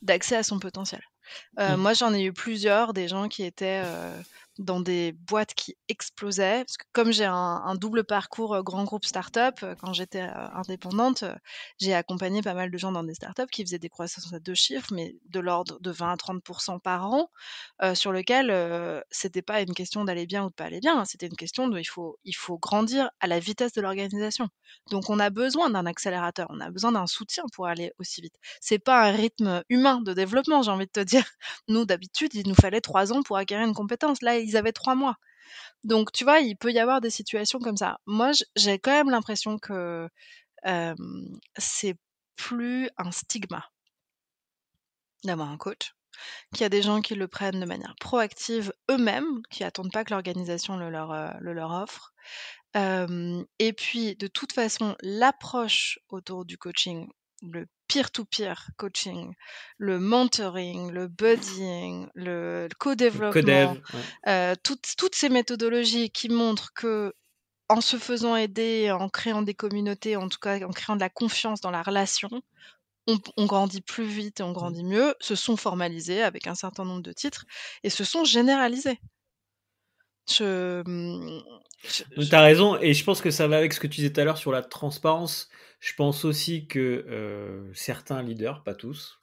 d'accès à son potentiel. Euh, mmh. Moi j'en ai eu plusieurs, des gens qui étaient euh, dans des boîtes qui explosaient. Parce que comme j'ai un, double parcours euh, grand groupe start-up euh, quand j'étais euh, indépendante, j'ai accompagné pas mal de gens dans des start-up qui faisaient des croissances à deux chiffres, mais de l'ordre de 20 à 30 par an, sur lequel c'était pas une question d'aller bien ou de pas aller bien, hein. c'était une question de il faut, il faut grandir à la vitesse de l'organisation. Donc on a besoin d'un accélérateur, on a besoin d'un soutien pour aller aussi vite. C'est pas un rythme humain de développement, j'ai envie de te dire. Nous d'habitude, il nous fallait trois ans pour acquérir une compétence. Là, avaient trois mois. Donc, tu vois, il peut y avoir des situations comme ça. Moi, j'ai quand même l'impression que c'est plus un stigma d'avoir un coach, qu'il y a des gens qui le prennent de manière proactive eux-mêmes, qui attendent pas que l'organisation le leur, euh, offre. et puis, de toute façon, l'approche autour du coaching, le peer-to-peer coaching, le mentoring, le buddying, le, co-développement, euh, toutes, ces méthodologies qui montrent que en se faisant aider, en créant des communautés, en tout cas en créant de la confiance dans la relation, on, grandit plus vite et on mmh. grandit mieux, se sont formalisées avec un certain nombre de titres et se sont généralisées. Mmh, tu as raison, et je pense que ça va avec ce que tu disais tout à l'heure sur la transparence. Je pense aussi que certains leaders, pas tous,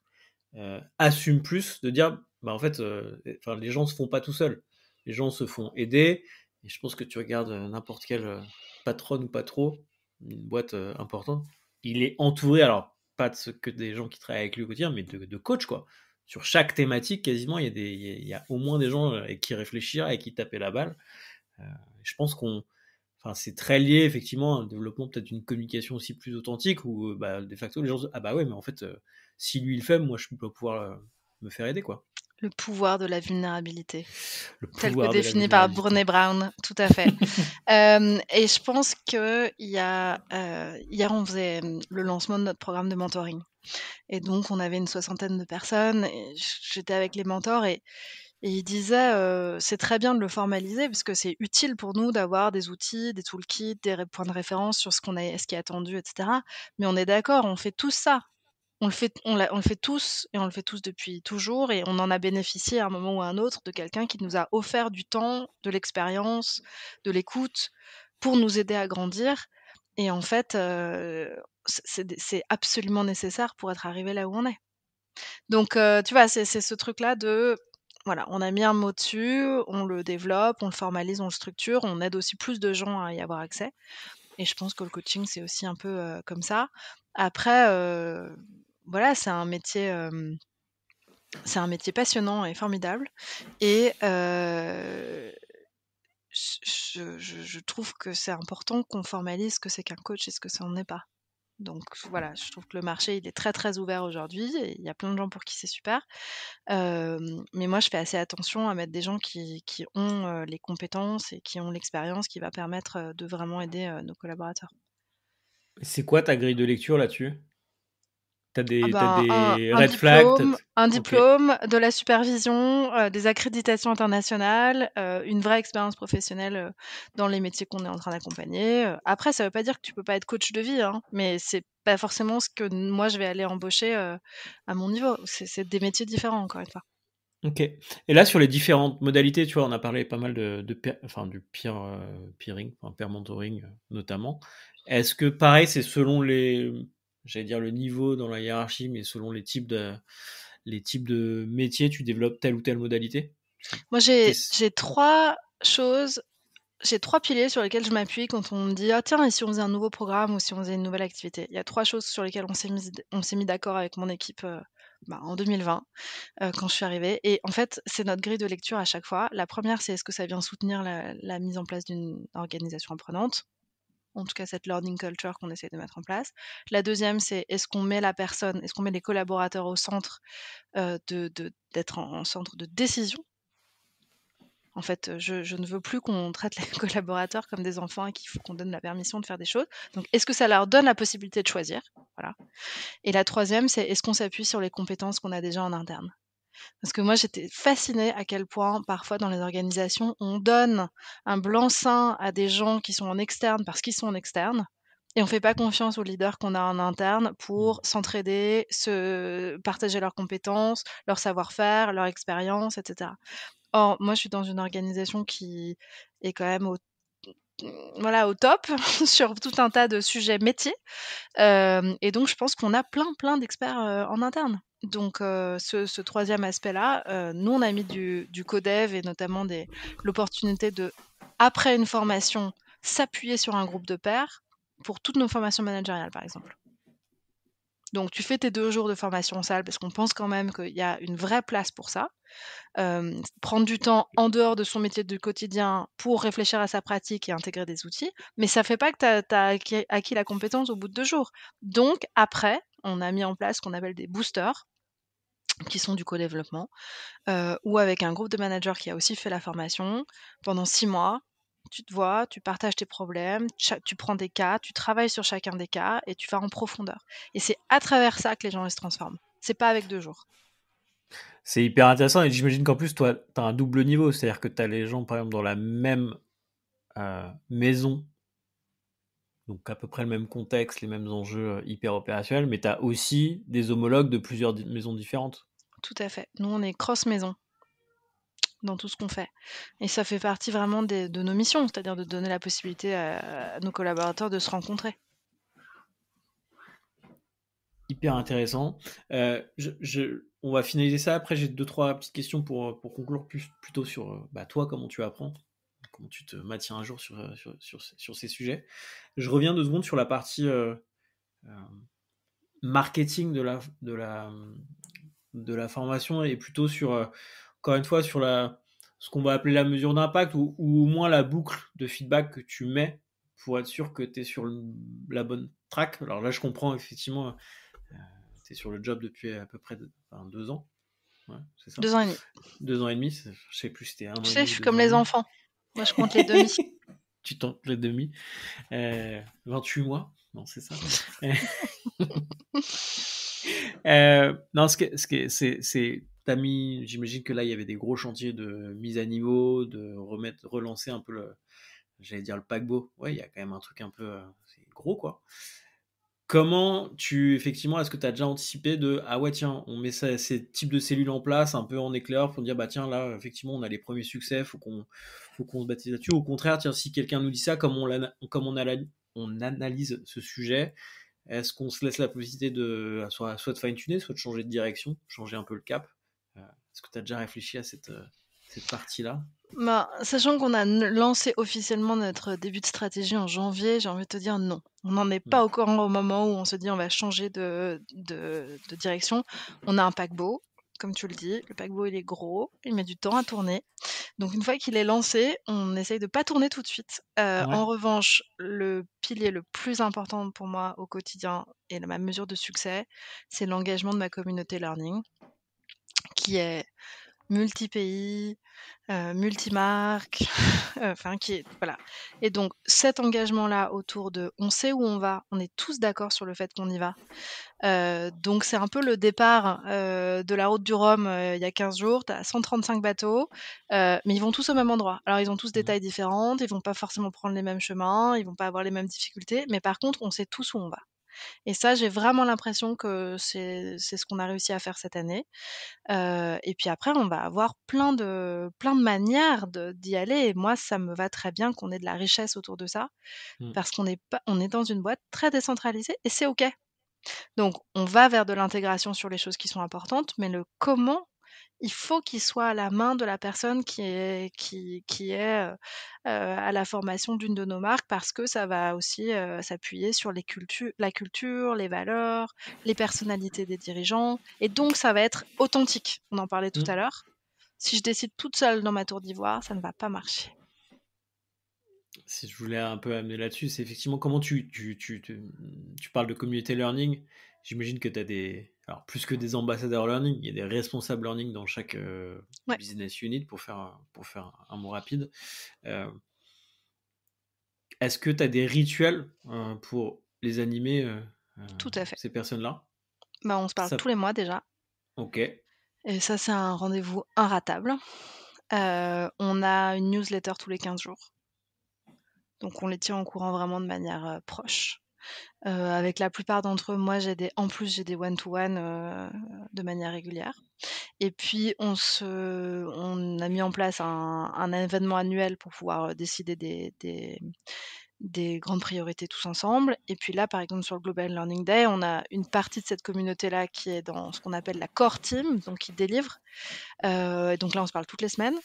assument plus de dire, bah, en fait, les gens se font pas tout seuls. Les gens se font aider. Et je pense que tu regardes n'importe quel patronne ou patron, une boîte importante, il est entouré, alors pas de ce que des gens qui travaillent avec lui au quotidien, mais de, coachs, coach, quoi. Sur chaque thématique, quasiment, il y, a au moins des gens qui réfléchissent et qui tapent la balle. je pense qu'on c'est très lié effectivement à un développement peut-être d'une communication aussi plus authentique où euh, bah, de facto les gens disent, ah bah ouais mais en fait euh, si lui il fait moi je peux pouvoir euh, me faire aider quoi le pouvoir de la vulnérabilité tel que défini par Brené Brown tout à fait et je pense que il y hier on faisait le lancement de notre programme de mentoring et donc on avait une soixantaine de personnes j'étais avec les mentors et et il disait, c'est très bien de le formaliser parce que c'est utile pour nous d'avoir des outils, des toolkits, des points de référence sur ce, qu'on est, ce qui est attendu, etc. Mais on est d'accord, on fait tout ça. On le, fait, on, on le fait tous et on le fait tous depuis toujours et on en a bénéficié à un moment ou à un autre de quelqu'un qui nous a offert du temps, de l'expérience, de l'écoute pour nous aider à grandir. Et en fait, c'est absolument nécessaire pour être arrivé là où on est. Donc, tu vois, c'est ce truc-là de on a mis un mot dessus, on le développe, on le formalise, on le structure, on aide aussi plus de gens à y avoir accès. Et je pense que le coaching, c'est aussi un peu comme ça. Après, voilà, c'est un métier. c'est un métier passionnant et formidable. Et je, trouve que c'est important qu'on formalise ce que c'est qu'un coach et ce que ça n'en est pas. Donc voilà, je trouve que le marché, il est très très ouvert aujourd'hui. Il y a plein de gens pour qui c'est super. mais moi, je fais assez attention à mettre des gens qui, ont les compétences et qui ont l'expérience qui va permettre de vraiment aider nos collaborateurs. C'est quoi ta grille de lecture là-dessus T'as des, ah bah, un, red flags Un diplôme, de la supervision, euh, des accréditations internationales, euh, une vraie expérience professionnelle euh, dans les métiers qu'on est en train d'accompagner. Après, ça ne veut pas dire que tu peux pas être coach de vie, hein, mais c'est pas forcément ce que moi je vais aller embaucher à mon niveau. C'est des métiers différents, encore une fois. Ok. Et là, sur les différentes modalités, tu vois, on a parlé pas mal de, enfin, du peering, peer mentoring notamment. Est-ce que pareil, c'est selon les j'allais dire le niveau dans la hiérarchie, mais selon les types de, les types de métiers, tu développes telle ou telle modalité Moi, j'ai, trois choses, j'ai trois piliers sur lesquels je m'appuie quand on me dit Ah, tiens, et si on faisait un nouveau programme ou si on faisait une nouvelle activité Il y a trois choses sur lesquelles on s'est mis, on s'est mis d'accord avec mon équipe. Euh, bah, en 2020, euh, quand je suis arrivée. Et en fait, c'est notre grille de lecture à chaque fois. La première, c'est est-ce que ça vient soutenir la mise en place d'une organisation apprenante en tout cas cette learning culture qu'on essaie de mettre en place. La deuxième, c'est est-ce qu'on met la personne, est-ce qu'on met les collaborateurs au centre euh, de, d'être en, centre de décision en fait, je, ne veux plus qu'on traite les collaborateurs comme des enfants et qu'il faut qu'on donne la permission de faire des choses. Donc, est-ce que ça leur donne la possibilité de choisir Voilà. Et la troisième, c'est est-ce qu'on s'appuie sur les compétences qu'on a déjà en interne parce que moi, j'étais fascinée à quel point, parfois, dans les organisations, on donne un blanc-seing à des gens qui sont en externe parce qu'ils sont en externe. Et on ne fait pas confiance aux leaders qu'on a en interne mmh. pour s'entraider, se partager leurs compétences, leur savoir-faire, leur expérience, etc. Or, moi, je suis dans une organisation qui est quand même au voilà, au top sur tout un tas de sujets métiers. Euh, et donc, je pense qu'on a plein, plein d'experts euh, en interne. Donc, euh, ce, troisième aspect-là, euh, nous, on a mis du, du codev et notamment l'opportunité de, après une formation, s'appuyer sur un groupe de pairs pour toutes nos formations managériales, par exemple. Donc, tu fais tes deux jours de formation en salle parce qu'on pense quand même qu'il y a une vraie place pour ça. Euh, prendre du temps en dehors de son métier du quotidien pour réfléchir à sa pratique et intégrer des outils, mais ça ne fait pas que tu as, acquis la compétence au bout de deux jours. Donc, après, on a mis en place ce qu'on appelle des boosters qui sont du co-développement, euh, ou avec un groupe de managers qui a aussi fait la formation pendant six mois. Tu te vois, tu partages tes problèmes, tu prends des cas, tu travailles sur chacun des cas et tu vas en profondeur. Et c'est à travers ça que les gens se transforment. C'est pas avec deux jours. C'est hyper intéressant et j'imagine qu'en plus, toi, tu as un double niveau. C'est-à-dire que tu as les gens, par exemple, dans la même euh, maison donc à peu près le même contexte, les mêmes enjeux euh, hyper opérationnels, mais tu as aussi des homologues de plusieurs maisons différentes. Tout à fait. Nous, on est cross-maison dans tout ce qu'on fait. Et ça fait partie vraiment de nos missions, c'est-à-dire de donner la possibilité à, nos collaborateurs de se rencontrer hyper intéressant. Euh, on va finaliser ça. Après, j'ai deux, trois petites questions pour, euh, conclure plutôt sur bah, toi, comment tu apprends comment tu te maintiens un jour sur, euh, sur, ces sujets. Je reviens deux secondes sur la partie euh, euh, marketing de la, de, la, de la formation et plutôt sur, encore une fois, sur la, ce qu'on va appeler la mesure d'impact ou, au moins la boucle de feedback que tu mets pour être sûr que tu es sur la bonne track. Alors là, je comprends effectivement, tu es sur le job depuis à peu près deux ans. Deux ans et demi. Deux ans et demi, je sais plus, c'était un an. sais, je suis comme les enfants. Moi, je compte les demi. tu tentes les demi. 28 euh, mois. Non, c'est ça. Euh, non, ce que, ce c'est, c'est t'as mis, j'imagine que là, il y avait des gros chantiers de mise à niveau, de remettre, relancer un peu le, j'allais dire le paquebot. Ouais, il y a quand même un truc un peu, euh, c'est gros, quoi. Comment tu, effectivement, est-ce que tu as déjà anticipé de ah ouais, tiens, on met ces types de cellules en place un peu en éclair pour dire bah tiens, là, effectivement, on a les premiers succès, faut qu'on faut qu'on se bâtisse là-dessus. Au contraire, tiens, si quelqu'un nous dit ça, comme on, comme analyse ce sujet, est-ce qu'on se laisse la possibilité de euh, soit, soit de fine-tuner, soit de changer de direction, changer un peu le cap euh, Est-ce que tu as déjà réfléchi à cette euh, partie-là bah, sachant qu'on a lancé officiellement notre début de stratégie en janvier, j'ai envie de te dire non. On n'en est pas mmh. au courant au moment où on se dit on va changer de, direction. On a un paquebot, comme tu le dis. Le paquebot, il est gros, il met du temps à tourner. Donc une fois qu'il est lancé, on essaye de pas tourner tout de suite. Euh, en revanche, le pilier le plus important pour moi au quotidien et ma mesure de succès, c'est l'engagement de ma communauté learning, qui est multi-pays, euh, multi-marques, euh, enfin qui est, voilà. Et donc cet engagement-là autour de on sait où on va, on est tous d'accord sur le fait qu'on y va. Euh, donc c'est un peu le départ de la route du Rhum il y a 15 jours, tu as 135 bateaux, mais ils vont tous au même endroit. Alors ils ont tous des mmh tailles différentes, ils vont pas forcément prendre les mêmes chemins, ils vont pas avoir les mêmes difficultés, mais par contre on sait tous où on va. Et ça, j'ai vraiment l'impression que c'est ce qu'on a réussi à faire cette année. Euh, et puis après, on va avoir plein de, plein de manières d'y aller. Et moi, ça me va très bien qu'on ait de la richesse autour de ça, mmh. parce qu'on est dans une boîte très décentralisée et c'est OK. Donc, on va vers de l'intégration sur les choses qui sont importantes, mais le comment il faut qu'il soit à la main de la personne qui est, qui, qui est à la formation d'une de nos marques parce que ça va aussi s'appuyer sur les cultures, la culture, les valeurs, les personnalités des dirigeants. Et donc, ça va être authentique. On en parlait tout mmh. à l'heure. Si je décide toute seule dans ma tour d'ivoire, ça ne va pas marcher. Si je voulais un peu amener là-dessus, c'est effectivement comment tu, tu, tu, tu parles de community learning. J'imagine que tu as des, alors plus que des ambassadeurs learning, il y a des responsables learning dans chaque euh, business unit pour faire, pour faire un mot rapide. Euh, est-ce que tu as des rituels euh, pour les animer Tout à fait. Ces personnes-là bah, On se parle tous les mois déjà. Ok. Et ça, c'est un rendez-vous inratable. on a une newsletter tous les 15 jours. Donc on les tient en courant vraiment de manière proche. Euh, avec la plupart d'entre eux, moi, j'ai des, en plus, j'ai des one-to-one euh, de manière régulière. Et puis, on, se, on a mis en place un, événement annuel pour pouvoir euh, décider des, des, grandes priorités tous ensemble. Et puis là, par exemple, sur le Global Learning Day, on a une partie de cette communauté-là qui est dans ce qu'on appelle la core team, donc qui délivre. Euh, donc là, on se parle toutes les semaines.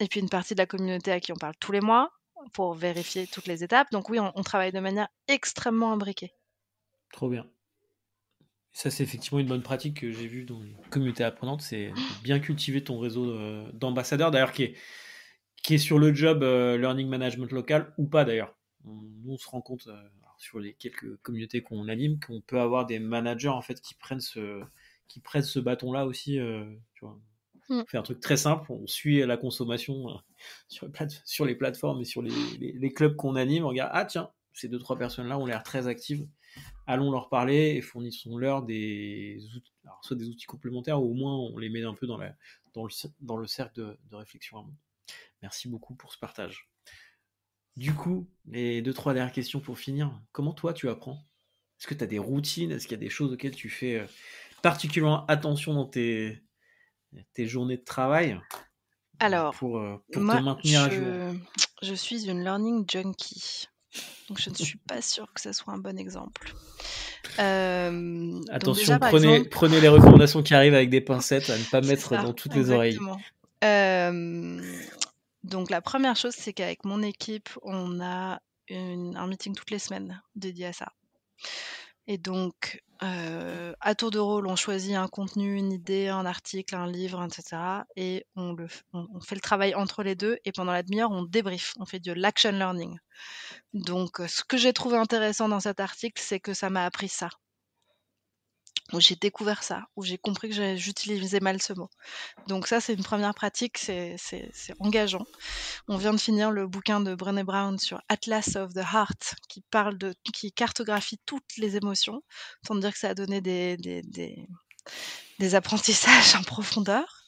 Et puis une partie de la communauté à qui on parle tous les mois pour vérifier toutes les étapes. Donc oui, on, travaille de manière extrêmement imbriquée. Trop bien. Ça, c'est effectivement une bonne pratique que j'ai vue dans les communautés apprenantes, c'est bien cultiver ton réseau euh, d'ambassadeurs, d'ailleurs, qui est, qui est sur le job euh, Learning Management local ou pas, d'ailleurs. On, on, se rend compte, euh, sur les quelques communautés qu'on anime, qu'on peut avoir des managers, en fait, qui prennent ce, ce bâton-là aussi, tu vois, Mm. On fait un truc très simple, on suit la consommation euh, sur, les plateformes et sur les, clubs qu'on anime. On regarde, ah tiens, ces deux, trois personnes-là ont l'air très actives. Allons leur parler et fournissons-leur des soit des outils complémentaires ou au moins on les met un peu dans, le, dans le cercle de, de réflexion. Merci beaucoup pour ce partage. Du coup, les deux, trois dernières questions pour finir. Comment toi tu apprends Est-ce que tu as des routines Est-ce qu'il y a des choses auxquelles tu fais euh, particulièrement attention dans tes, tes journées de travail euh, Alors, pour, euh, te maintenir à jour Je suis une learning junkie. Donc, je ne suis pas sûre que ce soit un bon exemple. Euh, Attention, prenez, prenez, les recommandations qui arrivent avec des pincettes à ne pas mettre dans toutes les oreilles. donc, la première chose, c'est qu'avec mon équipe, on a un meeting toutes les semaines dédié à ça. Et donc, Mmh. à tour de rôle, on choisit un contenu, une idée, un article, un livre, etc. Et on, le, fait le travail entre les deux. Et pendant la demi-heure, on débrief. On fait de l'action learning. Donc, ce que j'ai trouvé intéressant dans cet article, c'est que ça m'a appris ça où j'ai découvert ça, où j'ai compris que j'utilisais mal ce mot. Donc ça, c'est une première pratique, c'est engageant. On vient de finir le bouquin de Brené Brown sur Atlas of the Heart, qui parle de, qui cartographie toutes les émotions. Sans dire que ça a donné des, des, apprentissages en profondeur.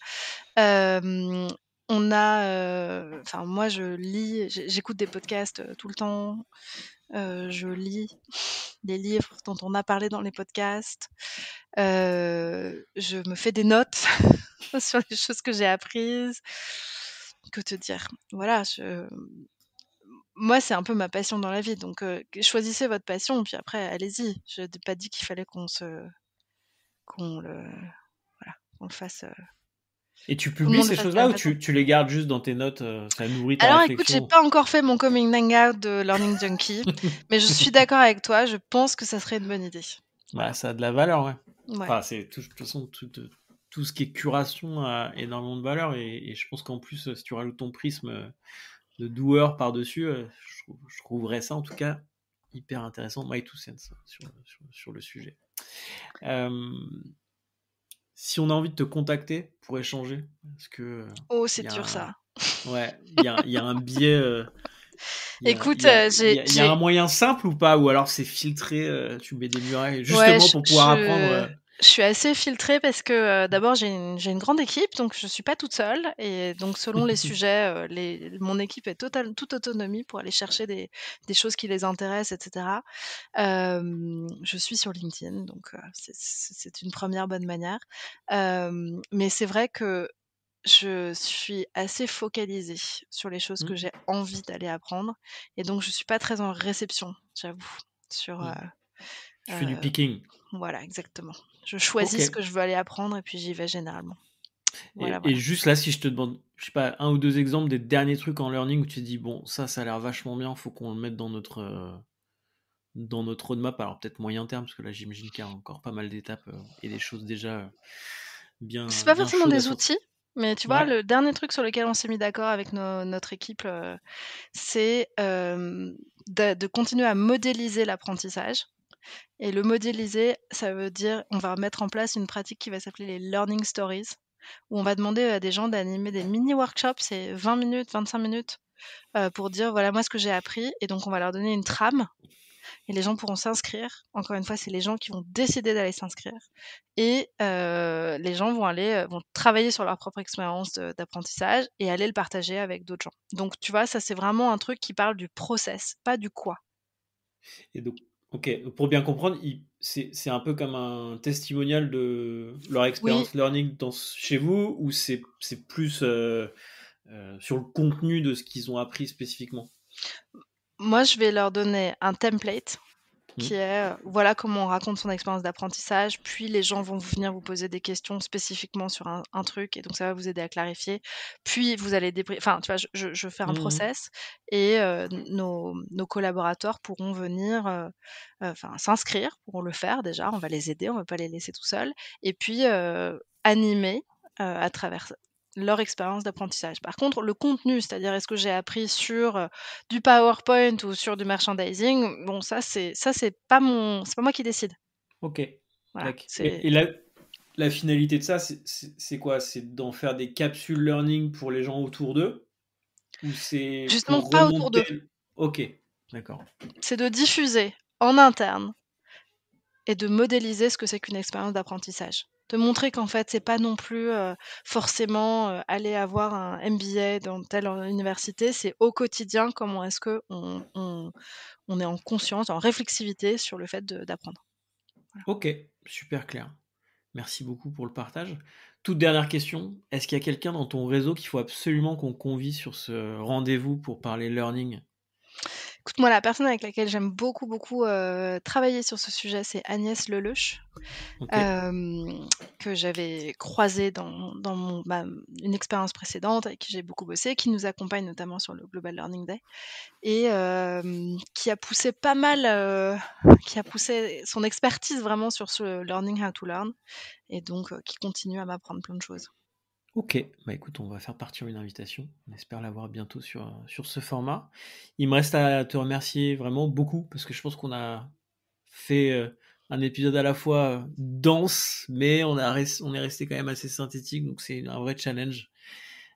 Euh, on a, euh, enfin moi je lis, j'écoute des podcasts euh, tout le temps, euh, je lis les livres dont on a parlé dans les podcasts. Euh, je me fais des notes sur les choses que j'ai apprises. Que te dire Voilà, moi, c'est un peu ma passion dans la vie. Donc, euh, choisissez votre passion, puis après, allez-y. Je n'ai pas dit qu'il fallait qu'on qu'on le fasse et tu publies ces choses-là ou tu, les gardes juste dans tes notes euh, Ça nourrit ta Alors écoute, j'ai pas encore fait mon coming out de Learning Junkie, mais je suis d'accord avec toi, je pense que ça serait une bonne idée. Bah, ça a de la valeur, ouais. Enfin, c'est de toute façon, tout, tout, ce qui est curation a énormément de valeur et, je pense qu'en plus, euh, si tu rajoutes ton prisme euh, de doueur par-dessus, je, trouverais ça en tout cas hyper intéressant, my two cents sur, le sujet. Euh, si on a envie de te contacter pour échanger parce que euh, Oh, c'est dur ça. Ouais, il y, a un biais. Écoute, j'ai. Il y, a un moyen simple ou pas Ou alors c'est filtré, euh, tu mets des murailles justement pour pouvoir apprendre euh, je suis assez filtrée parce que euh, d'abord j'ai une, grande équipe, donc je ne suis pas toute seule. Et donc selon les sujets, euh, les, mon équipe est totale, toute autonomie pour aller chercher des, choses qui les intéressent, etc. Euh, je suis sur LinkedIn, donc c'est, une première bonne manière. mais c'est vrai que je suis assez focalisée sur les choses que mmh. j'ai envie d'aller apprendre. Et donc je ne suis pas très en réception, j'avoue, sur... Mmh. fais du picking. Voilà, exactement. Je choisis ce que je veux aller apprendre et puis j'y vais généralement. et, juste là, si je te demande, je sais pas, un ou deux exemples des derniers trucs en learning où tu dis bon, ça, ça a l'air vachement bien, il faut qu'on le mette dans notre euh, dans notre roadmap. Alors peut-être moyen terme, parce que là, j'imagine qu'il y a encore pas mal d'étapes euh, et des choses déjà euh, bien. C'est pas forcément des outils, mais tu vois, le dernier truc sur lequel on s'est mis d'accord avec notre équipe, c'est de continuer à modéliser l'apprentissage. Et le modéliser, ça veut dire on va mettre en place une pratique qui va s'appeler les learning stories, où on va demander à des gens d'animer des mini-workshops, c'est 20 minutes, 25 minutes, euh, pour dire voilà moi ce que j'ai appris, et donc on va leur donner une trame. Et les gens pourront s'inscrire. Encore une fois, c'est les gens qui vont décider d'aller s'inscrire. Et euh, les gens vont aller, euh, vont travailler sur leur propre expérience d'apprentissage et aller le partager avec d'autres gens. Donc, tu vois, ça, c'est vraiment un truc qui parle du process, pas du quoi. Et donc, Ok, pour bien comprendre, c'est un peu comme un testimonial de leur expérience learning dans, chez vous ou c'est plus euh, euh, sur le contenu de ce qu'ils ont appris spécifiquement Moi, je vais leur donner un template Mm. qui est euh, voilà comment on raconte son expérience d'apprentissage, puis les gens vont venir vous poser des questions spécifiquement sur un, truc, et donc ça va vous aider à clarifier. Puis vous allez enfin tu vois, je, fais un mm, mm. process et euh, nos, collaborateurs pourront venir, euh, s'inscrire, pourront le faire déjà. On va les aider, on ne va pas les laisser tout seuls, et puis animer à travers leur expérience d'apprentissage. Par contre, le contenu, c'est-à-dire est-ce que j'ai appris sur euh, du PowerPoint ou sur du merchandising, bon, ça, c'est ça, c'est pas mon, c'est pas moi qui décide. Ok. et, la, finalité de ça, c'est quoi C'est d'en faire des capsules learning pour les gens autour d'eux Ou c'est justement pas autour d'eux Ok, d'accord. C'est de diffuser en interne et de modéliser ce que c'est qu'une expérience d'apprentissage de montrer qu'en fait, c'est pas non plus euh, forcément euh, aller avoir un MBA dans telle université, c'est au quotidien comment est-ce que on, est en conscience, en réflexivité sur le fait d'apprendre. Ok, super clair. Merci beaucoup pour le partage. Toute dernière question, est-ce qu'il y a quelqu'un dans ton réseau qu'il faut absolument qu'on convie sur ce rendez-vous pour parler learning Écoute, moi, la personne avec laquelle j'aime beaucoup, beaucoup euh, travailler sur ce sujet, c'est Agnès Leleuche, euh, que j'avais croisée dans, dans mon, bah, une expérience précédente, avec qui j'ai beaucoup bossé, qui nous accompagne notamment sur le Global Learning Day, et euh, qui a poussé pas mal, qui a poussé son expertise vraiment sur ce Learning How to Learn, et donc qui continue à m'apprendre plein de choses. Ok, bah écoute, on va faire partir une invitation. On espère l'avoir bientôt sur, sur ce format. Il me reste à te remercier vraiment beaucoup parce que je pense qu'on a fait euh, un épisode à la fois euh, dense, mais on, a on est resté quand même assez synthétique, donc c'est un vrai challenge.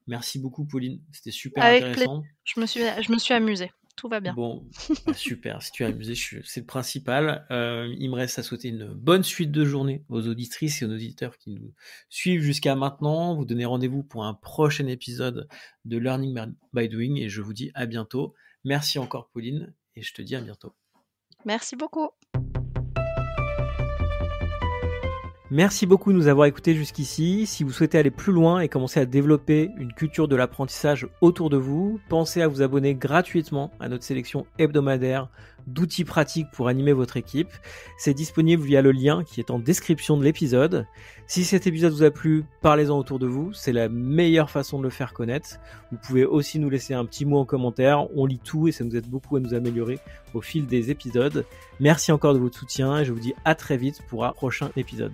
Merci beaucoup, Pauline. C'était super intéressant. Je me suis, je me suis amusée tout va bien. Bon, ah, super, si tu es amusé, c'est le principal. Euh, il me reste à souhaiter une bonne suite de journée aux auditrices et aux auditeurs qui nous suivent jusqu'à maintenant. Vous donnez rendez-vous pour un prochain épisode de Learning by Doing et je vous dis à bientôt. Merci encore Pauline et je te dis à bientôt. Merci beaucoup. Merci beaucoup de nous avoir écoutés jusqu'ici. Si vous souhaitez aller plus loin et commencer à développer une culture de l'apprentissage autour de vous, pensez à vous abonner gratuitement à notre sélection hebdomadaire d'outils pratiques pour animer votre équipe. C'est disponible via le lien qui est en description de l'épisode. Si cet épisode vous a plu, parlez-en autour de vous. C'est la meilleure façon de le faire connaître. Vous pouvez aussi nous laisser un petit mot en commentaire. On lit tout et ça nous aide beaucoup à nous améliorer au fil des épisodes. Merci encore de votre soutien et je vous dis à très vite pour un prochain épisode.